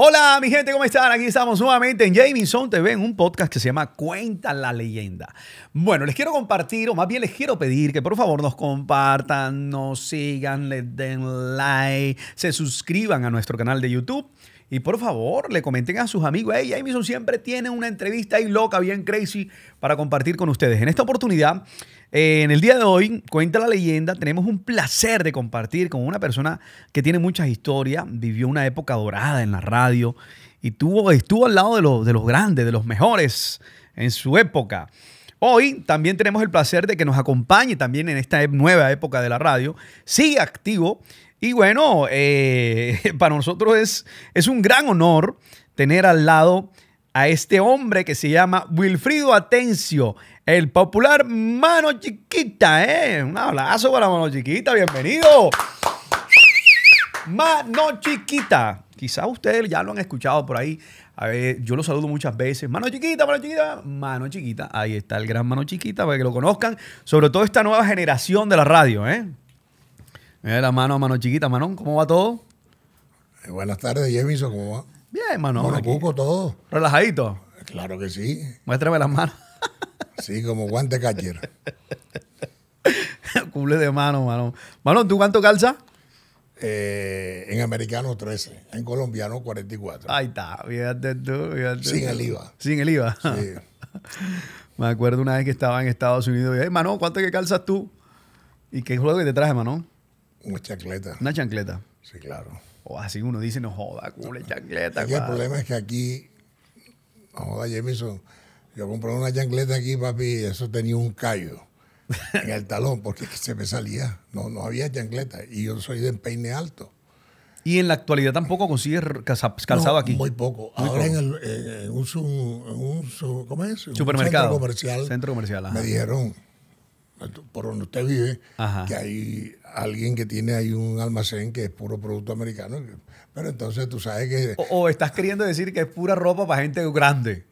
Hola, mi gente, ¿cómo están? Aquí estamos nuevamente en Jamison TV en un podcast que se llama Cuenta la leyenda. Bueno, les quiero compartir, o más bien les quiero pedir que por favor nos compartan, nos sigan, les den like, se suscriban a nuestro canal de YouTube. Y por favor, le comenten a sus amigos, hey, Jameson siempre tiene una entrevista ahí loca, bien crazy, para compartir con ustedes. En esta oportunidad, eh, en el día de hoy, cuenta la leyenda, tenemos un placer de compartir con una persona que tiene muchas historias, vivió una época dorada en la radio y tuvo, estuvo al lado de, de los grandes, de los mejores en su época. Hoy también tenemos el placer de que nos acompañe también en esta e, nueva época de la radio. Sigue activo y bueno, eh, para nosotros es, es un gran honor tener al lado a este hombre que se llama Wilfrido Atencio, el popular Mano Chiquita, ¿eh? Un abrazo para Mano Chiquita, bienvenido. Mano Chiquita, quizá ustedes ya lo han escuchado por ahí. A ver, yo lo saludo muchas veces. Mano chiquita, mano chiquita, mano chiquita. Ahí está el gran mano chiquita para que lo conozcan. Sobre todo esta nueva generación de la radio, ¿eh? Mira, mano mano chiquita, Manón, ¿cómo va todo? Eh, buenas tardes, Jemison, ¿cómo va? Bien, Manón. Bueno, poco todo. ¿Relajadito? Eh, claro que sí. Muéstrame las manos. sí, como guante catcher. Cule de mano, Manón. Manón, ¿tú cuánto calzas? Eh, en americano 13, en colombiano 44. Ahí está, fíjate tú, fíjate. Sin el IVA. Sin el IVA. Sí. Me acuerdo una vez que estaba en Estados Unidos y, dije, Manón, ¿cuánto que calzas tú? ¿Y qué juego que te traje, Manón? Una chancleta. Una chancleta. Sí, claro. O así uno dice, no joda, una chancleta. el problema es que aquí, no joda, Jameson, yo compré una chancleta aquí, papi, y eso tenía un callo en el talón porque se me salía. No, no había chancleta y yo soy de peine alto. Y en la actualidad tampoco consigues calzado aquí. Muy poco. Ahora en, el, un, Supermercado. centro comercial. Centro comercial. Me dijeron, por donde usted vive, que hay alguien que tiene ahí un almacén que es puro producto americano. Pero entonces tú sabes que... O, estás queriendo decir que es pura ropa para gente grande.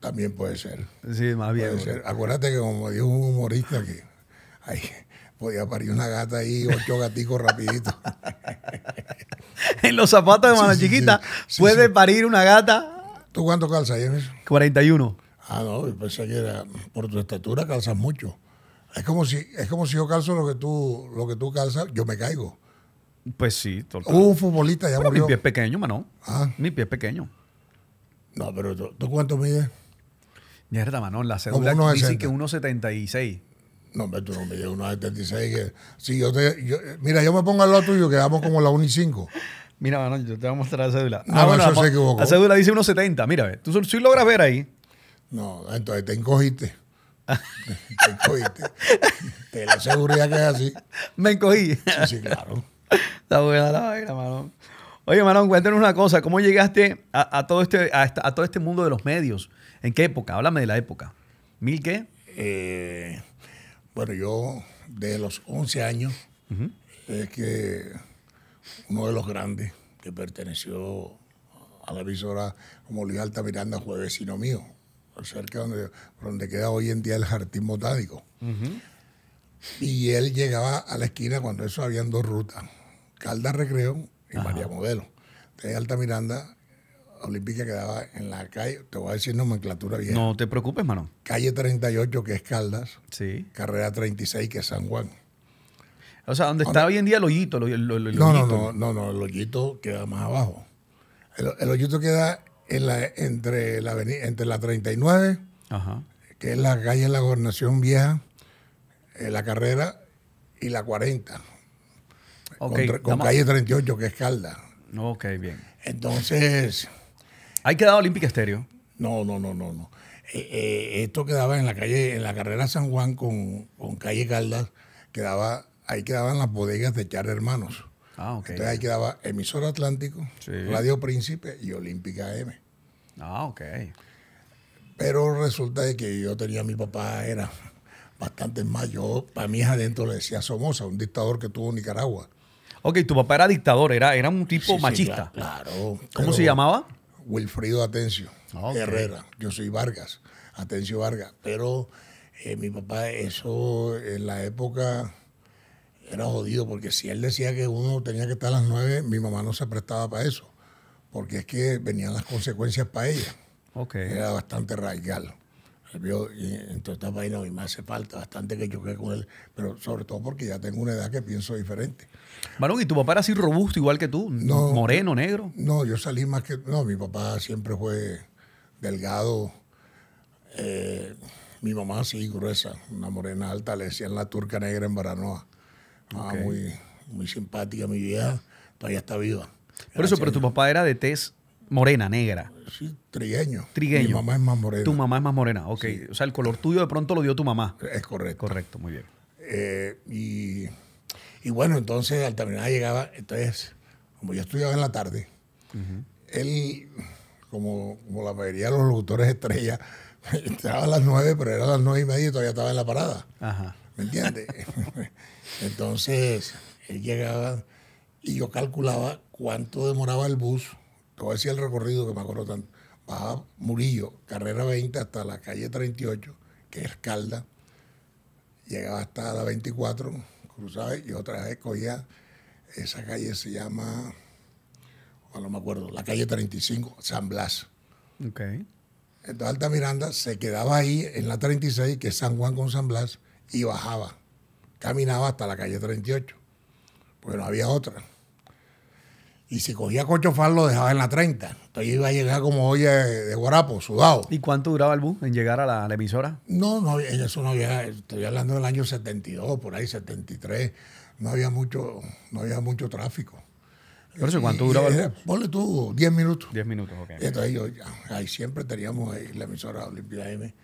También puede ser. Sí, más bien. Acuérdate que como dijo un humorista que podía parir una gata ahí, ocho gaticos rapidito. en los zapatos de mano chiquita puede parir una gata. ¿Tú cuánto calzas, eso? 41. Ah, no, pensé que era por tu estatura calzas mucho. Es como si, es como si yo calzo lo que tú, lo que tú calzas, yo me caigo. Pues sí, total. Hubo un futbolista ya pero murió. Mi pie es pequeño, mano. ¿Ah? Mi pie es pequeño. No, pero ¿tú, cuánto mides? Mierda, mano, la cédula dice que 1,76. No, pero tú no mides 1,76. Si yo te, mira, yo me pongo al lado tuyo, quedamos como la 1,5. Mira, mano, yo te voy a mostrar la cédula. No, ah, eso la, se equivocó. La cédula dice 1,70. Mira, tú sí logras ver ahí. No, entonces te encogiste. te, la seguridad que es así. Me encogí. Sí, claro. Está buena la vaina, Marón. Oye, Marón, cuéntanos una cosa. ¿Cómo llegaste a, todo este, a, todo este mundo de los medios? ¿En qué época? Háblame de la época. ¿Mil qué? Eh, bueno, yo de los 11 años es que uno de los grandes que perteneció a la emisora como Luis Alta Miranda fue vecino mío, cerca donde, donde queda hoy en día el jardín botánico. Y él llegaba a la esquina cuando eso habían dos rutas, Caldas Recreo y María Modelo. De Alta Miranda, Olímpica quedaba en la calle, te voy a decir nomenclatura bien No te preocupes, mano. Calle 38, que es Caldas. Sí. Carrera 36, que es San Juan. O sea, ¿Dónde? está hoy en día el hoyito. no, no, no, no, no, el hoyito queda más abajo. El, hoyito queda en la, entre, la, entre la 39, que es la calle de la Gobernación Vieja, eh, la carrera, y la 40, con, calle 38, que es Caldas. Ok, bien. Entonces... ¿Hay quedado Olímpica Estéreo? No, no, no, no, no. Eh, eh, esto quedaba en la calle, en la carrera San Juan con, calle Caldas, quedaba, ahí quedaban las bodegas de Char Hermanos. Ah, okay. Entonces ahí quedaba Emisor Atlántico, Radio Príncipe y Olímpica M. Ah, ok. Pero resulta que yo tenía mi papá, era bastante mayor. Para mí adentro le decía Somoza, un dictador que tuvo Nicaragua. Ok, tu papá era dictador, era, era un tipo machista. claro. ¿Cómo se llamaba? Wilfrido Atencio ah, Herrera. Yo soy Vargas, Atencio Vargas. Pero eh, mi papá, eso en la época era jodido, porque si él decía que uno tenía que estar a las nueve, mi mamá no se prestaba para eso porque es que venían las consecuencias para ella. Okay. Era bastante radical. Y entonces esta vaina a mí me hace falta bastante que choque con él, pero sobre todo porque ya tengo una edad que pienso diferente. Marón, ¿y tu papá era así robusto igual que tú? ¿Moreno, negro? No, yo salí más que... No, mi papá siempre fue delgado. Eh, mi mamá sí, gruesa, una morena alta, le decían la turca negra en Baranoa. Ah, muy, muy simpática mi vieja, todavía está viva. Por eso, pero tu papá era de tez morena, negra. Sí, trigueño. Trigueño. Mi mamá es más morena. Tu mamá es más morena, ok. O sea, el color tuyo de pronto lo dio tu mamá. Es correcto. Correcto, muy bien. Eh, y, bueno, entonces al terminar llegaba, entonces, como yo estudiaba en la tarde, él, como, la mayoría de los locutores estrella, estaba a las nueve, pero era a las nueve y media y todavía estaba en la parada. Ajá. ¿Me entiendes? entonces, él llegaba y yo calculaba cuánto demoraba el bus. todo decía el recorrido que me acuerdo tanto. Bajaba Murillo, carrera 20 hasta la calle 38, que es Calda. Llegaba hasta la 24, cruzaba y otra vez cogía. Esa calle se llama, no me acuerdo, la calle 35, San Blas. Okay. Entonces Miranda se quedaba ahí en la 36, que es San Juan con San Blas, y bajaba. Caminaba hasta la calle 38, porque no había otra. Y si cogía Cochofal lo dejaba en la 30. Entonces iba a llegar como hoy de guarapo, sudado. ¿Y cuánto duraba el bus en llegar a la, emisora? No, no, eso no había. Estoy hablando del año 72, por ahí, 73. No había mucho, no había mucho tráfico. Por ¿cuánto duraba el bus? Eh, ponle tú 10 minutos. 10 minutos, ok. Y entonces yo, ahí siempre teníamos la emisora Olimpia M.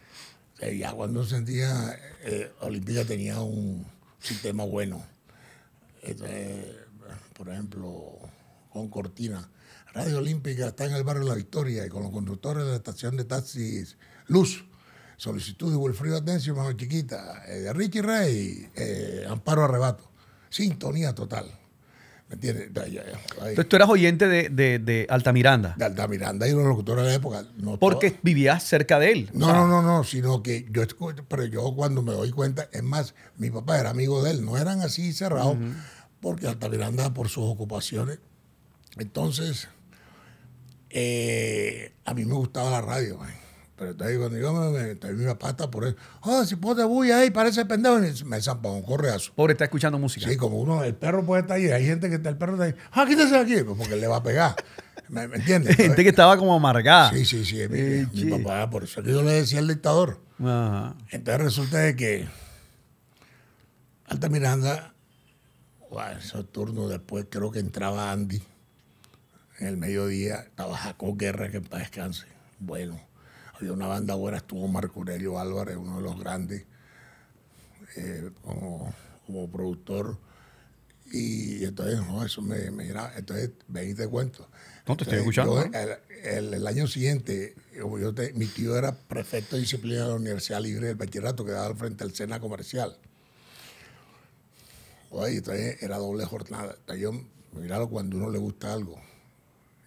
Eh, ya cuando sentía, eh, Olimpia tenía un sistema bueno. Entonces, por ejemplo con Cortina. Radio Olímpica está en el barrio La Victoria y con los conductores de la estación de taxis Luz. Solicitud de Wilfrido Atencio, Mano Chiquita, eh, de Richie Rey, eh, Amparo Arrebato. Sintonía total. ¿Me entiendes? Entonces tú eras oyente de, de, de, Altamiranda. De Altamiranda y los locutores de la época. Porque vivías cerca de él. No, no, no, no, sino que yo pero yo cuando me doy cuenta, es más, mi papá era amigo de él, no eran así cerrados. porque Altamiranda por sus ocupaciones entonces, eh, a mí me gustaba la radio, man. Pero entonces cuando yo me, terminé una pata por eso, oh, si pone bulla ahí, parece pendejo, y me zampa un correazo. Pobre, está escuchando música. Sí, como uno, el perro puede estar ahí, hay gente que está, el perro está ahí, ah, quítese de aquí, pues porque le va a pegar. ¿Me, entiendes? Gente que estaba como amargada. Sí, sí, sí, mi, eh, papá, por eso que yo le decía al dictador. Ajá. Entonces resulta de que Alta Miranda, bueno, esos después creo que entraba Andy en el mediodía estaba Jacob Guerra, que para descanse. Bueno, había una banda buena, estuvo Marco Aurelio Álvarez, uno de los grandes, eh, como, productor. Y entonces, eso me, me entonces, ven y te cuento. te estoy escuchando. el, año siguiente, yo mi tío era prefecto de disciplina de la Universidad Libre del Bachillerato, que daba al frente al Sena Comercial. Oye, entonces era doble jornada. yo, míralo cuando uno le gusta algo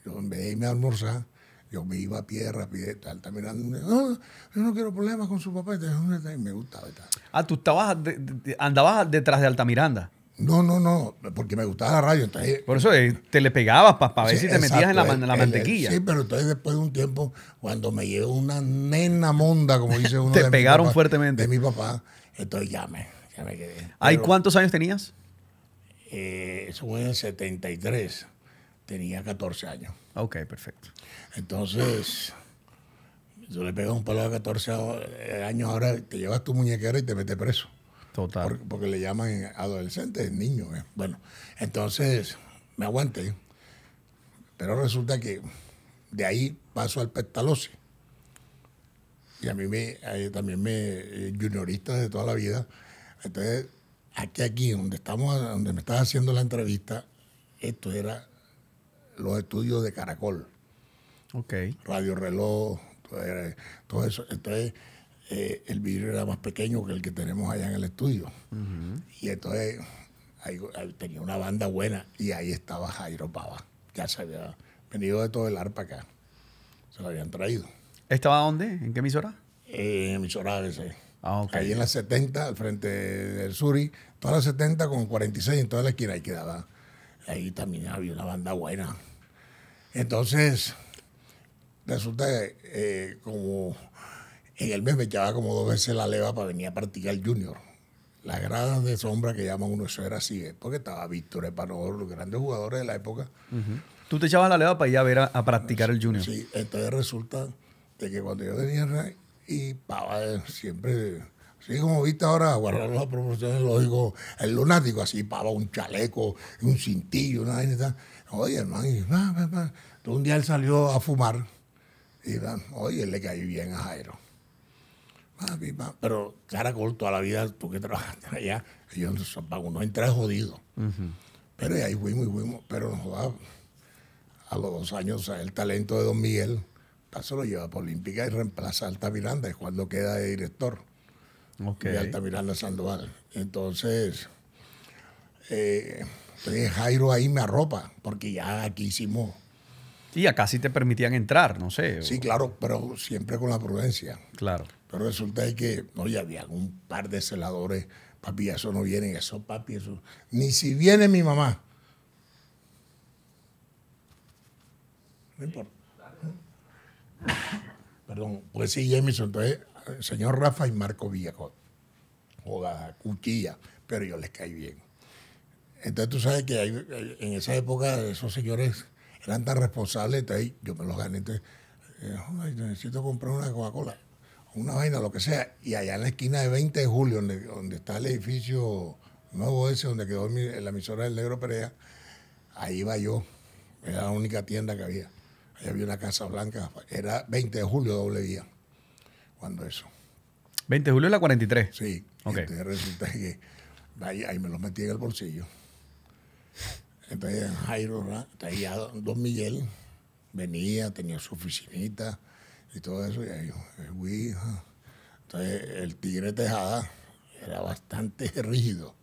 yo en vez de irme a almorzar, yo me iba a piedra, rapidez, tal, Altamiranda. No, yo no quiero problemas con su papá. Este me gustaba. Tal. Ah, tú estabas andabas detrás de Altamiranda. No, no, no, porque me gustaba la radio. Por eso eh, te le pegabas para a ver si te metías en la, eh, eh, mantequilla. sí, pero entonces después de un tiempo, cuando me llegó una nena monda, como dice uno te pegaron fuertemente. De mi papá, entonces ya me, quedé. ¿Hay cuántos años tenías? Eh, eso fue en el 73 tenía 14 años. Ok, perfecto. Entonces, yo le pego un palo a 14 años, ahora te llevas tu muñequera y te metes preso. Total. Porque, le llaman adolescente, niño. Eh. Bueno, entonces me aguanté. Pero resulta que de ahí paso al pétaloce. Y a mí me, también me, eh, juniorista de toda la vida. Entonces, aquí, aquí, donde, estamos, donde me estás haciendo la entrevista, esto era los estudios de Caracol. Ok. Radio Reloj, todo eso. Entonces, eh, el vidrio era más pequeño que el que tenemos allá en el estudio. Y entonces, tenía una banda buena y ahí estaba Jairo Pava. Ya se había venido de todo el arpa acá. Se lo habían traído. ¿Estaba dónde? ¿En qué emisora? en eh, emisora ABC. Ah, Ahí en la 70, al frente del Suri, todas las 70 con 46 en toda la esquina, ahí quedaba ahí también había una banda buena. Entonces, resulta que eh, como en el mes me echaba como dos veces la leva para venir a practicar junior. Las gradas de sombra que llaman uno, eso era así, ¿eh? porque estaba Víctor Epanor, los grandes jugadores de la época. Tú te echabas la leva para ir a ver a, practicar el junior. Sí, entonces resulta de que cuando yo tenía y Pava eh, siempre Sí, como viste ahora, guardar las proporciones, lógico, el lunático, así, pava, un chaleco, un cintillo, una vaina Oye, hermano, y, va, va, un día él salió a fumar y, oye, le caí bien a Jairo. Pero cara con toda la vida, tú que trabajaste allá, ellos no entra jodido. Pero ahí fuimos y fuimos, pero nos jodaba. A los dos años, el talento de Don Miguel, se lo lleva por Olímpica y reemplaza a Alta Miranda, es cuando queda de director okay. de Altamiranda Sandoval. Entonces, eh, pues, Jairo ahí me arropa, porque ya aquí hicimos... Y acá sí te permitían entrar, no sé. Sí, claro, pero siempre con la prudencia. Claro. Pero resulta que, oye, había un par de celadores, papi, eso no vienen, eso, papi, eso... Ni si viene mi mamá. No importa. Perdón, pues sí, Jameson, entonces señor Rafa y Marco Viejo. la cuchilla, pero yo les caí bien. Entonces tú sabes que en esa época esos señores eran tan responsables, entonces yo me los gané. Entonces, eh, necesito comprar una Coca-Cola, una vaina, lo que sea. Y allá en la esquina de 20 de julio, donde, está el edificio nuevo ese, donde quedó la emisora del Negro Perea, ahí iba yo. Era la única tienda que había. Ahí había una Casa Blanca. Era 20 de julio, doble día cuando eso. 20 de julio de la 43. Sí. Entonces resulta que ahí, me los metí en el bolsillo. Entonces Jairo traía Don Miguel, venía, tenía su oficinita y todo eso. Y ahí, el eh, Entonces el tigre Tejada era bastante rígido.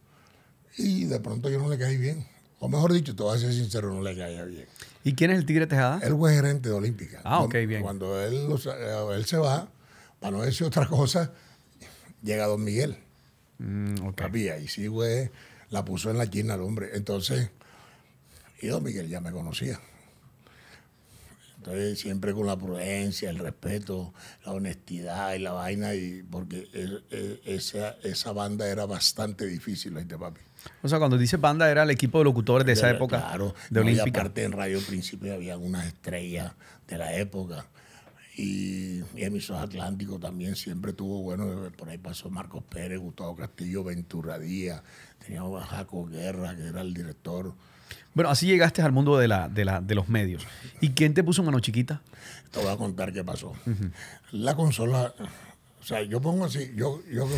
Y de pronto yo no le caí bien. O mejor dicho, todo voy a ser sincero, no le caía bien. ¿Y quién es el Tigre Tejada? El juez gerente de Olímpica. Ah, ok, bien. Cuando él eh, se va, para no decir otra cosa, llega Don Miguel. Mm, vía. y sí, güey, la puso en la china el hombre. Entonces, y Don Miguel ya me conocía. Entonces, siempre con la prudencia, el respeto, la honestidad y la vaina, y porque esa, esa banda era bastante difícil, te papi. O sea, cuando dice banda, era el equipo de locutores de esa época. Claro, de no, Olímpica. Y aparte en Radio Príncipe había unas estrellas de la época. Y, Emisos Emisor Atlántico también siempre tuvo, bueno, por ahí pasó Marcos Pérez, Gustavo Castillo, Ventura Díaz, teníamos a Jaco Guerra, que era el director. Bueno, así llegaste al mundo de, la, de, los medios. ¿Y quién te puso mano chiquita? Te voy a contar qué pasó. La consola, o sea, yo pongo así, yo, yo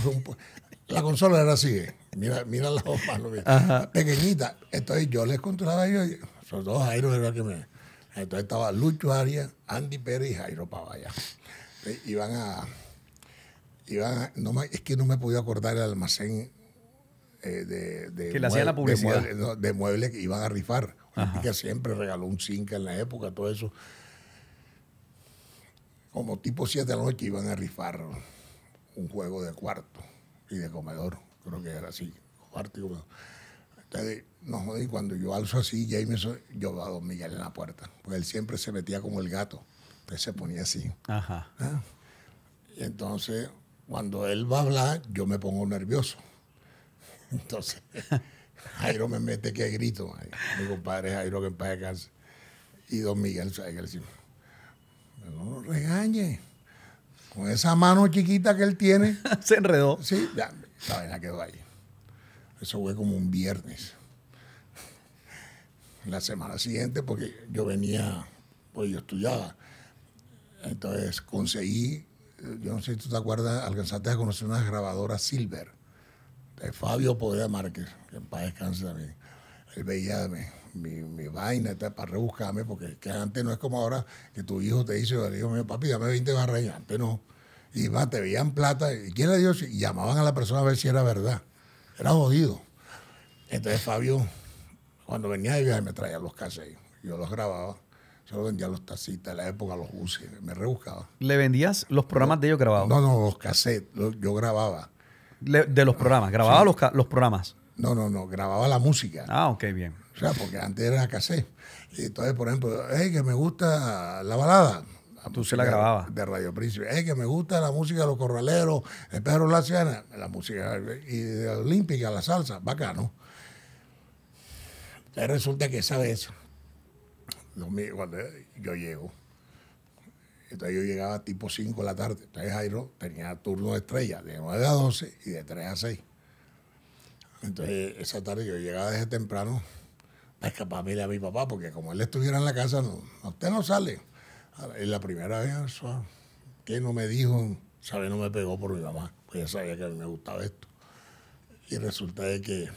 la consola era así, eh. mira, mira las dos manos, pequeñita. Entonces yo les a ellos, sobre todo Jairo era verdad que me entonces estaba Lucho Arias, Andy Pérez y Jairo Pavaya. Eh, iban a. Iban no es que no me he podido acordar el almacén eh, de, de, De, muebles que iban a rifar. Que siempre regaló un cinca en la época, todo eso. Como tipo 7 de la noche iban a rifar un juego de cuarto y de comedor. Creo que era así, cuarto y comedor Ustedes no jodí cuando yo alzo así, James, yo va a Don Miguel en la puerta. Porque él siempre se metía como el gato. Entonces se ponía así. Ajá. ¿Ah? Y entonces, cuando él va a hablar, yo me pongo nervioso. Entonces, Jairo me mete que grito. Mi compadre Jairo que en cáncer. Y don Miguel, No lo regañe. Con esa mano chiquita que él tiene. se enredó. Sí, ya, la quedó ahí. Eso fue como un viernes. La semana siguiente, porque yo venía, pues yo estudiaba. Entonces conseguí, yo no sé si tú te acuerdas, alcanzaste a conocer una grabadora Silver, de Fabio Podría Márquez, que en paz descanse también. Él veía mi, vaina para rebuscarme, porque que antes no es como ahora que tu hijo te dice, papi, dame 20 barras, y antes no. Y te veían plata, y quién le dio, y llamaban a la persona a ver si era verdad. Era jodido. Entonces Fabio, cuando venía de viaje, me traía los cassettes. Yo los grababa. Yo vendía los tacitas, la época los usé, me rebuscaba. ¿Le vendías los programas de ellos grabados? No, no, los cassettes, yo grababa. de los programas, ah, grababa los, los programas. No, no, no, grababa la música. Ah, ok, bien. O sea, porque antes era cassette. Y entonces, por ejemplo, hey, que me gusta la balada. Ah, Tú se la grababas. De Radio Príncipe. Es que me gusta la música de los corraleros, el Pedro Laciana, la música y de olímpica, la salsa, bacano. Entonces resulta que esa vez, cuando yo llego, entonces yo llegaba tipo 5 de la tarde. Entonces Jairo tenía turno de estrella, de 9 a 12 y de 3 a 6. Entonces esa tarde yo llegaba desde temprano para escaparme a mi papá, porque como él estuviera en la casa, no, usted no sale. Es la primera vez, que no me dijo, sabe No me pegó por mi mamá, porque ya sabía que a mí me gustaba esto. Y resulta de que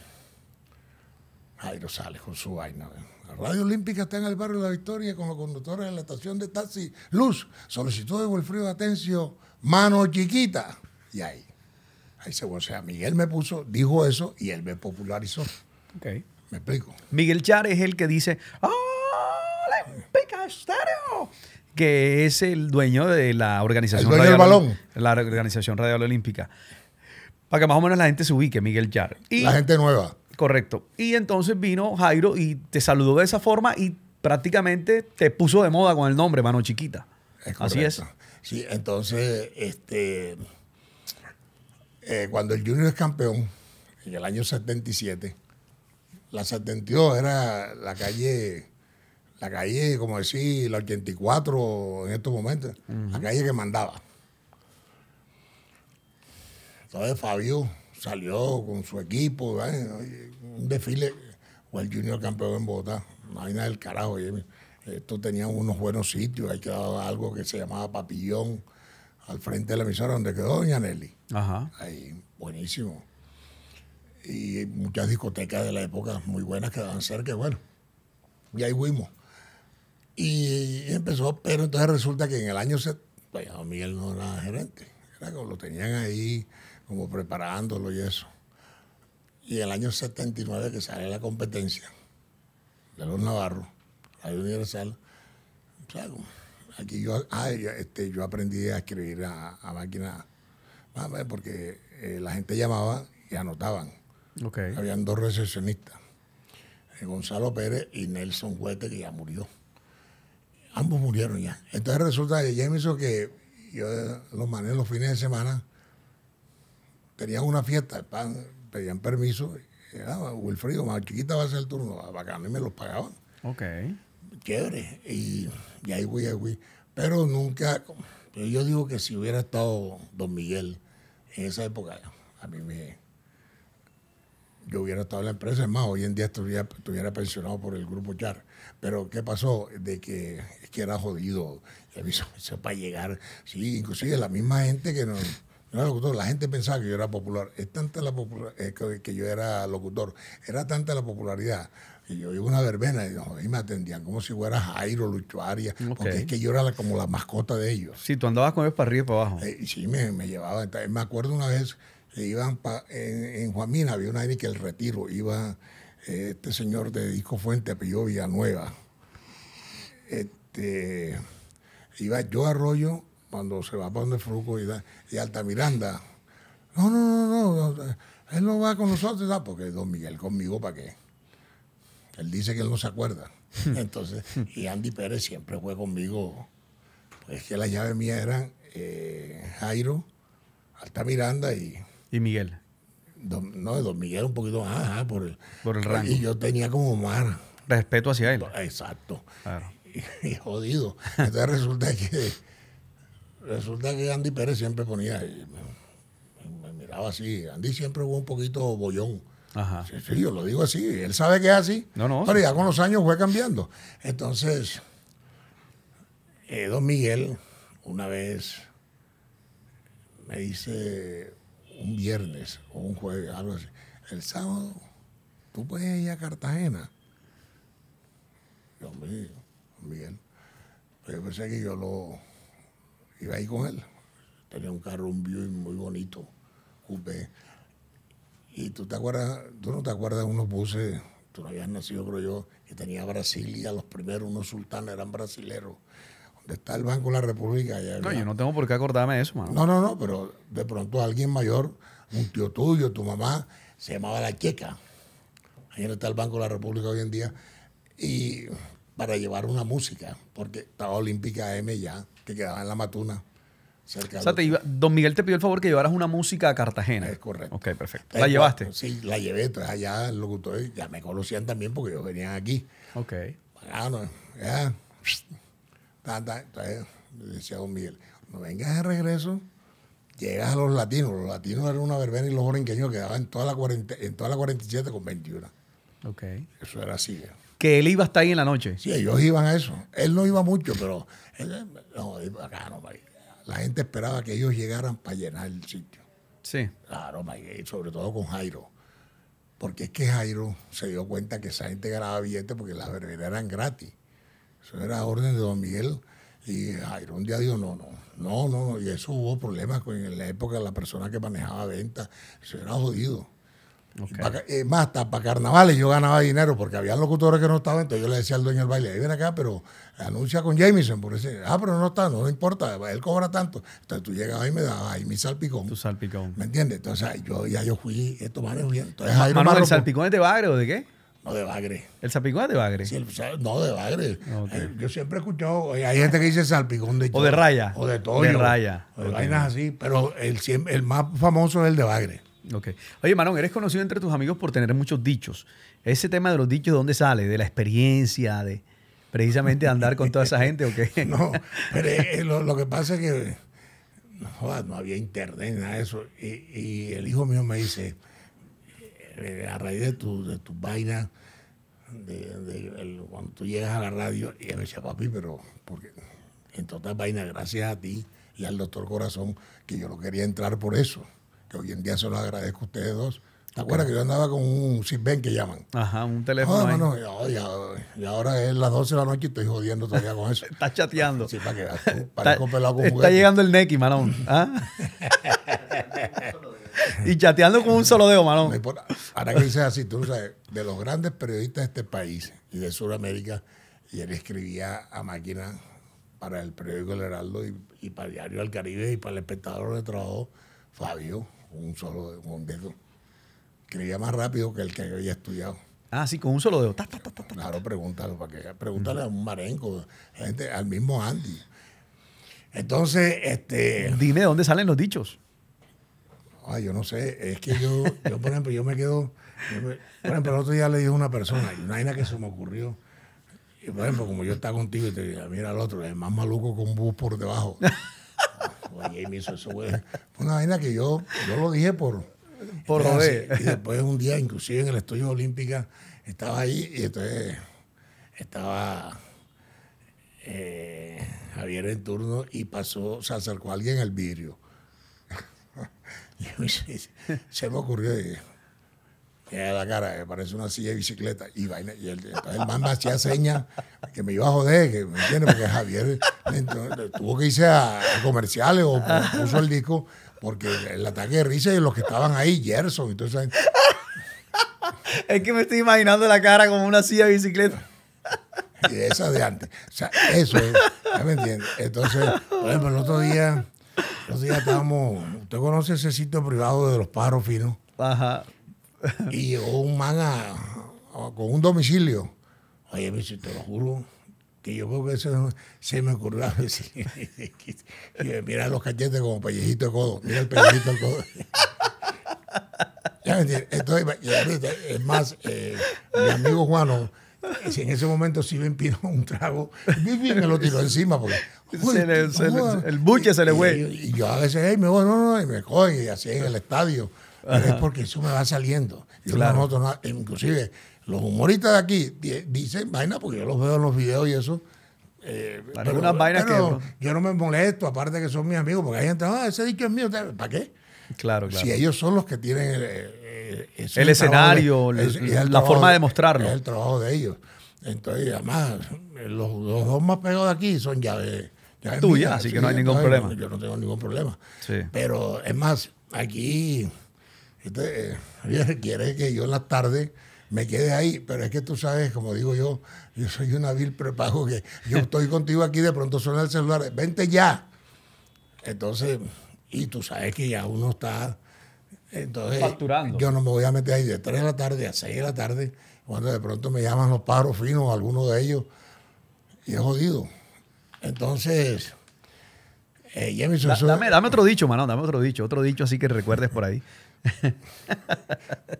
no sale con su vaina. La Radio Olímpica está en el barrio de la Victoria con los conductores de la estación de taxi. Luz, Solicitud de de Atencio, mano chiquita. Y ahí, ahí se o sea, Miguel me puso, dijo eso y él me popularizó. ok Me explico. Miguel Char es el que dice, ¡Oh, Olímpica Estéreo! que es el dueño de la organización. El La organización radial olímpica. Para que más o menos la gente se ubique, Miguel Yar. Y, la gente nueva. Correcto. Y entonces vino Jairo y te saludó de esa forma y prácticamente te puso de moda con el nombre, mano chiquita. Así es. Sí, entonces, este, eh, cuando el Junior es campeón, en el año 77, la 72 era la calle la calle, como decís, la 84 en estos momentos, la calle que mandaba. Entonces Fabio salió con su equipo, un desfile, o el Junior campeón en Bogotá, hay nada del carajo. Esto tenía unos buenos sitios, ahí quedaba algo que se llamaba Papillón, al frente de la emisora donde quedó Doña Nelly. Ahí, buenísimo. Y muchas discotecas de la época muy buenas quedaban cerca, bueno. Y ahí fuimos. Y empezó, pero entonces resulta que en el año, se, pues, Miguel no era gerente, era como lo tenían ahí como preparándolo y eso. Y en el año 79 que sale la competencia de los Navarros, la Universal, aquí yo, este, yo aprendí a escribir a, a máquina, porque eh, la gente llamaba y anotaban. Okay. Habían dos recepcionistas, eh, Gonzalo Pérez y Nelson Huete, que ya murió. Ambos murieron ya. Entonces resulta que hizo que yo los mané los fines de semana, tenían una fiesta, pedían permiso. Wilfrido, más chiquita va a ser el turno, a y me los pagaban. Ok. Chévere. Y, y ahí voy, ahí Pero nunca, yo digo que si hubiera estado Don Miguel en esa época, a mí me yo hubiera estado en la empresa, es más, hoy en día estuviera, estuviera pensionado por el grupo Char. Pero ¿qué pasó? De que que era jodido. Eso, eso para llegar. Sí, inclusive la misma gente que locutor, la gente pensaba que yo era popular. Es tanta la popular que yo era locutor. Era tanta la popularidad. Y yo iba una verbena y, me atendían como si fuera Jairo, Luchuaria, porque es que yo era como la mascota de ellos. Sí, tú andabas con ellos para arriba y para abajo. Eh, sí, me, me Me acuerdo una vez que iban en, en Juamina, había un aire que el retiro, iba eh, este señor de Disco Fuente, pilló Villanueva. Eh, este, iba yo a Arroyo cuando se va para donde Fruco y, y Altamiranda. No, no, no, no, él no va con nosotros, porque don Miguel conmigo, ¿para qué? Él dice que él no se acuerda. Entonces, y Andy Pérez siempre fue conmigo. es pues que las llaves mía eran eh, Jairo, Altamiranda y. Y Miguel. no, Don Miguel un poquito más, por el, por el rango. Y yo tenía como más. Respeto hacia él. Exacto. Claro. y, jodido. Entonces resulta que resulta que Andy Pérez siempre ponía, me, miraba así, Andy siempre hubo un poquito bollón. Sí, yo lo digo así, él sabe que es así, pero ya con los años fue cambiando. Entonces, eh, don Miguel una vez me dice un viernes o un jueves, algo así, el sábado tú puedes ir a Cartagena. Dios mío Miguel. Pero yo pensé que yo lo iba ahí con él. Tenía un carro, un Buick muy bonito, coupé. Y tú te acuerdas, tú no te acuerdas de unos buses, tú no habías nacido, creo yo, que tenía Brasilia, los primeros, unos sultanes eran brasileros. ¿Dónde está el Banco de la República. no, yo no tengo por qué acordarme de eso, mano. No, no, no, pero de pronto alguien mayor, un tío tuyo, tu mamá, se llamaba La Checa. Ahí está el Banco de la República hoy en día. Y para llevar una música, porque estaba Olímpica M ya, que quedaba en la Matuna. Cerca o sea, don Miguel te pidió el favor que llevaras una música a Cartagena. Es correcto. Ok, perfecto. ¿La llevaste? Sí, la llevé. Entonces allá los locutor, ya me conocían también porque yo venían aquí. Ok. Bueno, ah, ya. Entonces decía don Miguel, no vengas de regreso, llegas a los latinos. Los latinos eran una verbena y los orinqueños quedaban en toda la, 40, en toda la 47 con 21. Ok. Eso era así que él iba hasta ahí en la noche. Sí, ellos iban a eso. Él no iba mucho, pero él, no, acá no, la gente esperaba que ellos llegaran para llenar el sitio. Sí. Claro, sobre todo con Jairo. Porque es que Jairo se dio cuenta que esa gente ganaba billetes porque las verbenas eran gratis. Eso era orden de Don Miguel. Y Jairo un día dijo, no, no, no, no. Y eso hubo problemas con, la época la persona que manejaba ventas. Eso era jodido más, hasta para carnavales yo ganaba dinero porque había locutores que no estaban, entonces yo le decía al dueño del baile, ven acá, pero anuncia con Jameson por decir ah, pero no está, no, le importa, él cobra tanto. Entonces tú llegabas y me dabas ahí mi salpicón. Tu salpicón. ¿Me entiendes? Entonces yo ya yo fui, esto va bien. Entonces, ¿el salpicón es de bagre o de qué? No, de bagre. ¿El salpicón es de bagre? no, de bagre. Yo siempre he escuchado, eh, hay gente que dice salpicón de... o de raya. O de todo. De raya. O de vainas así, pero el, el más famoso es el de bagre. Oye, Marón, eres conocido entre tus amigos por tener muchos dichos. Ese tema de los dichos, ¿de dónde sale? ¿De la experiencia? ¿De precisamente andar con toda esa gente o qué? no, pero eh, eh, lo, que pasa es que no, había internet, nada de eso. Y, el hijo mío me dice, eh, a raíz de tus de tu vainas, cuando tú llegas a la radio, y me dice papi, pero porque en todas vainas, gracias a ti y al doctor Corazón, que yo no quería entrar por eso que hoy en día se los agradezco a ustedes dos. ¿Te acuerdas que yo andaba con un Ben que llaman? Ajá, un ah, teléfono. No, no, no, ya, ahora es las 12 de la noche y estoy jodiendo todavía con eso. Estás chateando. Sí, para que para con Está llegando el Neki, Marón. ¿Ah? y chateando con un solo dedo, Marón. Ahora que dices así, tú sabes, de los grandes periodistas de este país y de Sudamérica, y él escribía a máquina para el periódico El Heraldo y, para para Diario del Caribe y para el espectador de trabajo, Fabio un solo dedo, con dedo. Creía más rápido que el que había estudiado. Ah, sí, con un solo dedo. claro, pregúntalo, para que pregúntale a un marenco, gente, al mismo Andy. Entonces, este. Dime dónde salen los dichos. Ay, yo no sé. Es que yo, por ejemplo, yo me quedo. por ejemplo, el otro día le dije a una persona, y una vaina que se me ocurrió. Y por ejemplo, como yo estaba contigo y te dije, ah, mira al otro, es más maluco con un bus por debajo. hizo eso. Fue una vaina que yo, yo lo dije por. Por de Y después un día, inclusive en el estudio olímpica, estaba ahí y entonces estaba eh, Javier en turno y pasó, se acercó alguien al vidrio. se me ocurrió la cara, parece una silla de bicicleta. Y, vaina, y el, entonces man hacía señas que me iba a joder, que me entiendes, porque Javier tuvo que irse a, comerciales o puso el disco, porque el ataque de risa y los que estaban ahí, Gerson, entonces. es que me estoy imaginando la cara como una silla de bicicleta. y esa de antes. O sea, eso es, ¿ya me entiendes? Entonces, bueno el otro día, el otro día estábamos, usted conoce ese sitio privado de los pájaros finos. Ajá y llegó un man con un domicilio. Oye, te lo juro que yo creo que eso se me ocurrió y mira los cachetes como pellejito de codo. Mira el pellejito de codo. Entonces, es más, eh, mi amigo Juano, si en ese momento si me pidió un trago, me lo tiró encima porque el buche se le fue. Y, yo a veces me voy, no, no, y me coge, y así en el estadio pero es porque eso me va saliendo. Yo Inclusive, los humoristas de aquí dicen vaina porque yo los veo en los videos y eso. Eh, vainas que... Yo no me molesto, aparte que son mis amigos, porque hay gente, ah, ese dicho es mío, ¿para qué? Claro, claro. Si ellos son los que tienen eh, eh, el, escenario, la forma de mostrarlo. Es el trabajo de ellos. Entonces, además, los, dos más pegados aquí son ya de, ya así que no hay ningún problema. Yo no tengo ningún problema. Pero es más, aquí eh, quiere que yo en la tarde me quede ahí, pero es que tú sabes, como digo yo, yo soy una vil prepago que yo estoy contigo aquí, de pronto suena el celular, vente ya. Entonces, y tú sabes que ya uno está... Entonces, yo no me voy a meter ahí de 3 de la tarde a 6 de la tarde, cuando de pronto me llaman los paros finos, alguno de ellos, y es jodido. Entonces, eh, dame, otro dicho, mano, dame otro dicho, otro dicho así que recuerdes por ahí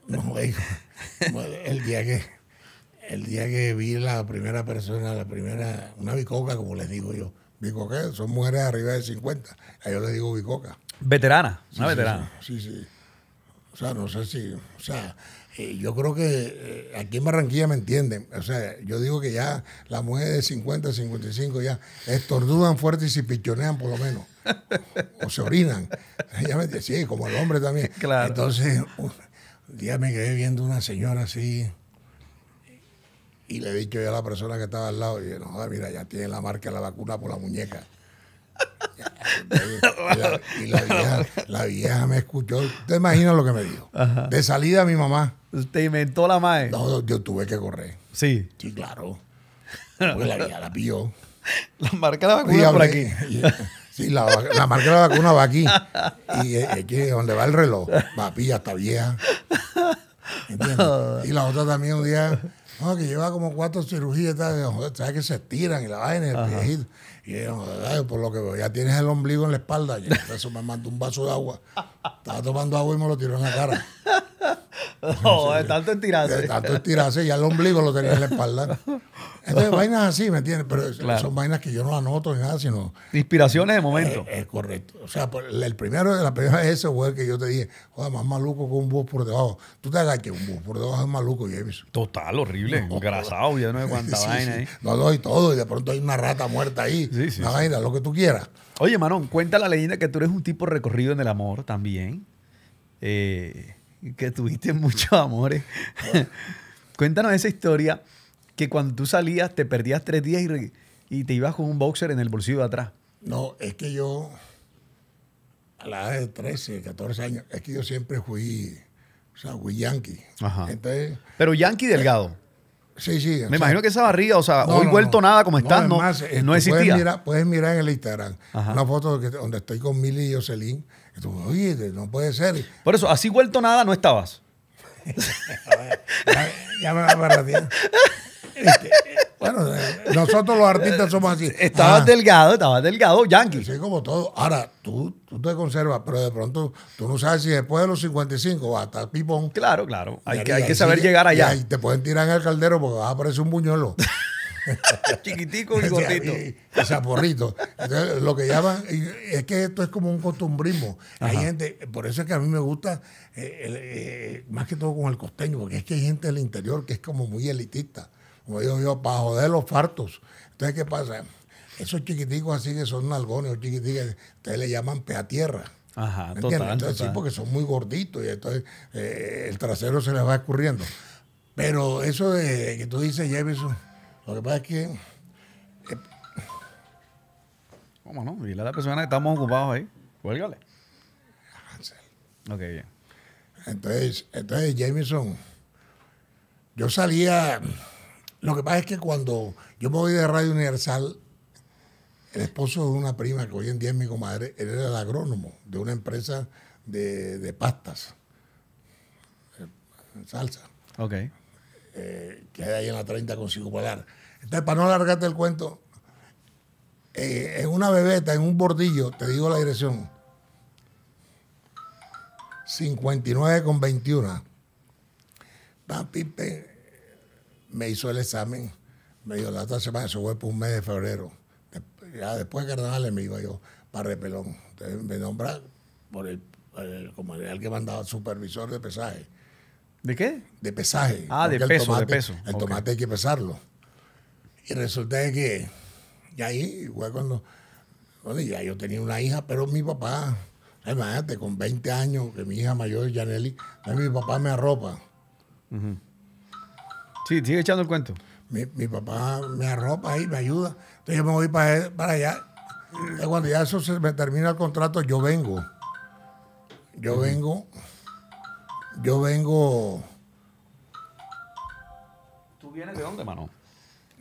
no, el día que el día que vi la primera persona, la primera, una bicoca, como les digo yo. Bicoca, son mujeres arriba de 50. A yo les digo bicoca. Veterana, una veterana. Sí, O sea, no sé si. O sea, eh, yo creo que eh, aquí en Barranquilla me entienden. O sea, yo digo que ya las mujeres de 50, 55 ya estordudan fuerte y se pichonean por lo menos o se orinan. Ella me decía, sí, como el hombre también. Claro. Entonces, un día me quedé viendo una señora así y le he dicho yo a la persona que estaba al lado, y yo, no, mira, ya tiene la marca de la vacuna por la muñeca. Y la, vieja, la vieja me escuchó. ¿Te imaginas lo que me dijo? De salida mi mamá. ¿Te inventó la madre? No, yo tuve que correr. Sí. Sí, claro. Pues la vieja la pilló. La marca la vacuna por aquí. Sí, la, la, marca de la vacuna va aquí. Y aquí donde va el reloj. va pillar está vieja. ¿Entiendes? Y la otra también un día, no, que lleva como cuatro cirugías, sabes que se estiran y la vaina, el viejito. Y yo, por lo que veo, ya tienes el ombligo en la espalda. Y eso me mandó un vaso de agua. Estaba tomando agua y me lo tiró en la cara. No, oh, de tanto estirarse. De tanto estirarse, ya el ombligo lo tenía en la espalda. Entonces, vainas así, ¿me entiendes? Pero son vainas que yo no anoto ni nada, sino. Inspiraciones de eh, momento. Es, eh, correcto. O sea, pues, el primero, la primera vez ese fue que yo te dije, joder, más maluco que un bus por debajo. Tú te hagas que un bus por debajo es maluco, James. Total, horrible, engrasado, ya no sé cuánta vaina No, no, y todo, y de pronto hay una rata muerta ahí. Sí, una vaina, lo que tú quieras. Oye, Manón, cuenta la leyenda que tú eres un tipo recorrido en el amor también. Eh que tuviste muchos amores. Cuéntanos esa historia que cuando tú salías te perdías tres días y, te ibas con un boxer en el bolsillo de atrás. No, es que yo, a la edad de 13, 14 años, es que yo siempre fui, o sea, fui yankee. Ajá. Pero yankee delgado. Eh, sí, sí. Me imagino que esa barriga, o sea, hoy vuelto nada como está, no, no, este, existía. Puedes mirar, en el Instagram una foto donde estoy con Mili y Jocelyn oye, no puede ser. Por eso, así vuelto nada, no estabas. ya, me este, bueno, nosotros los artistas somos así. Estabas ah. delgado, estabas delgado, yankee. Sí, como todo. Ahora, tú, tú te conservas, pero de pronto tú no sabes si después de los 55 va a estar pipón. Claro, claro. Hay, que, hay que saber llegar allá. Y te pueden tirar en el caldero porque vas a aparecer un buñuelo. Chiquitico y gordito. Zaporrito. lo que llaman, es que esto es como un costumbrismo. Hay gente, por eso es que a mí me gusta, eh, eh, más que todo con el costeño, porque es que hay gente del interior que es como muy elitista. Como digo yo, para joder los fartos. Entonces, ¿qué pasa? Esos chiquiticos así que son nalgones o chiquiticos, ustedes le llaman peatierra tierra. Ajá, entonces, sí, porque son muy gorditos y entonces eh, el trasero se les va escurriendo. Pero eso de que tú dices, Jefferson, lo que pasa es que. Eh, ¿Cómo no? Dile la persona que estamos ocupados ahí. Cuélgale. Ok, bien. Entonces, entonces, Jameson, yo salía. Lo que pasa es que cuando yo me voy de Radio Universal, el esposo de una prima que hoy en día es mi comadre, él era el agrónomo de una empresa de, de pastas, salsa. Ok. Eh, que hay ahí en la 30 con polar. Entonces, para no alargarte el cuento, eh, en una bebeta, en un bordillo, te digo la dirección, 59 con 21. Papi me hizo el examen, me dijo, la otra semana se fue por un mes de febrero. Ya después de carnavales me iba yo para Repelón. me nombra por el, como el que mandaba supervisor de pesaje ¿De qué? De pesaje. Ah, de peso, de peso. El tomate hay que pesarlo. Y resulta que, y ahí, igual cuando, bueno, ya yo tenía una hija, pero mi papá, imagínate, con 20 años, que mi hija mayor, Janelli, mi papá me arropa. Sí, sigue echando el cuento. Mi, papá me arropa y me ayuda. Entonces yo me voy para, para allá. Cuando ya eso se me termina el contrato, yo vengo. Yo vengo yo vengo. ¿Tú vienes de dónde, mano?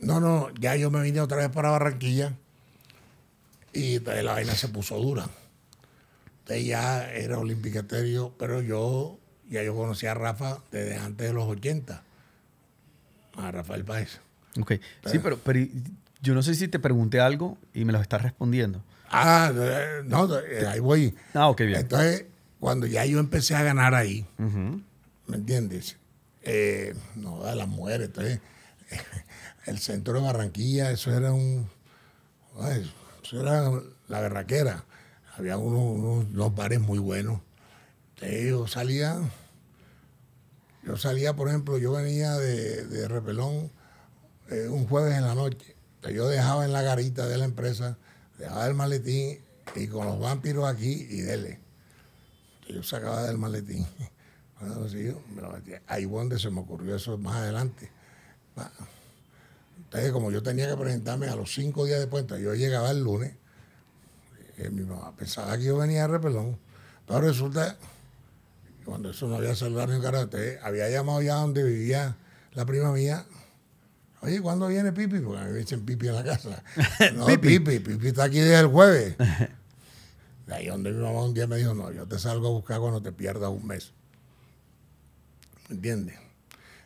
No, no, ya yo me vine otra vez para Barranquilla y la vaina se puso dura. Usted ya era olimpicaterio, pero yo ya yo conocía a Rafa desde antes de los 80, a Rafael Paez. Ok, sí, pero, pero yo no sé si te pregunté algo y me lo estás respondiendo. Ah, no, ahí voy. Ah, ok, bien. Entonces, cuando ya yo empecé a ganar ahí, ¿me entiendes? Eh, no, a las mujeres, entonces, el centro de Barranquilla, eso era un, eso era la berraquera, había unos, unos, bares muy buenos, entonces yo salía, yo salía, por ejemplo, yo venía de, de Repelón eh, un jueves en la noche, entonces yo dejaba en la garita de la empresa, dejaba el maletín y con los vampiros aquí y dele yo sacaba del maletín. Ahí donde se me ocurrió eso más adelante. entonces, como yo tenía que presentarme a los cinco días de puente, yo llegaba el lunes, eh, mi mamá pensaba que yo venía de repelón, pero resulta que cuando eso no había saludado en un había llamado ya donde vivía la prima mía. Oye, ¿cuándo viene Pipi? Porque me dicen Pipi en la casa. No, pipi. pipi, Pipi está aquí desde el jueves. De ahí donde mi mamá un día me dijo, no, yo te salgo a buscar cuando te pierdas un mes. ¿Me entiendes?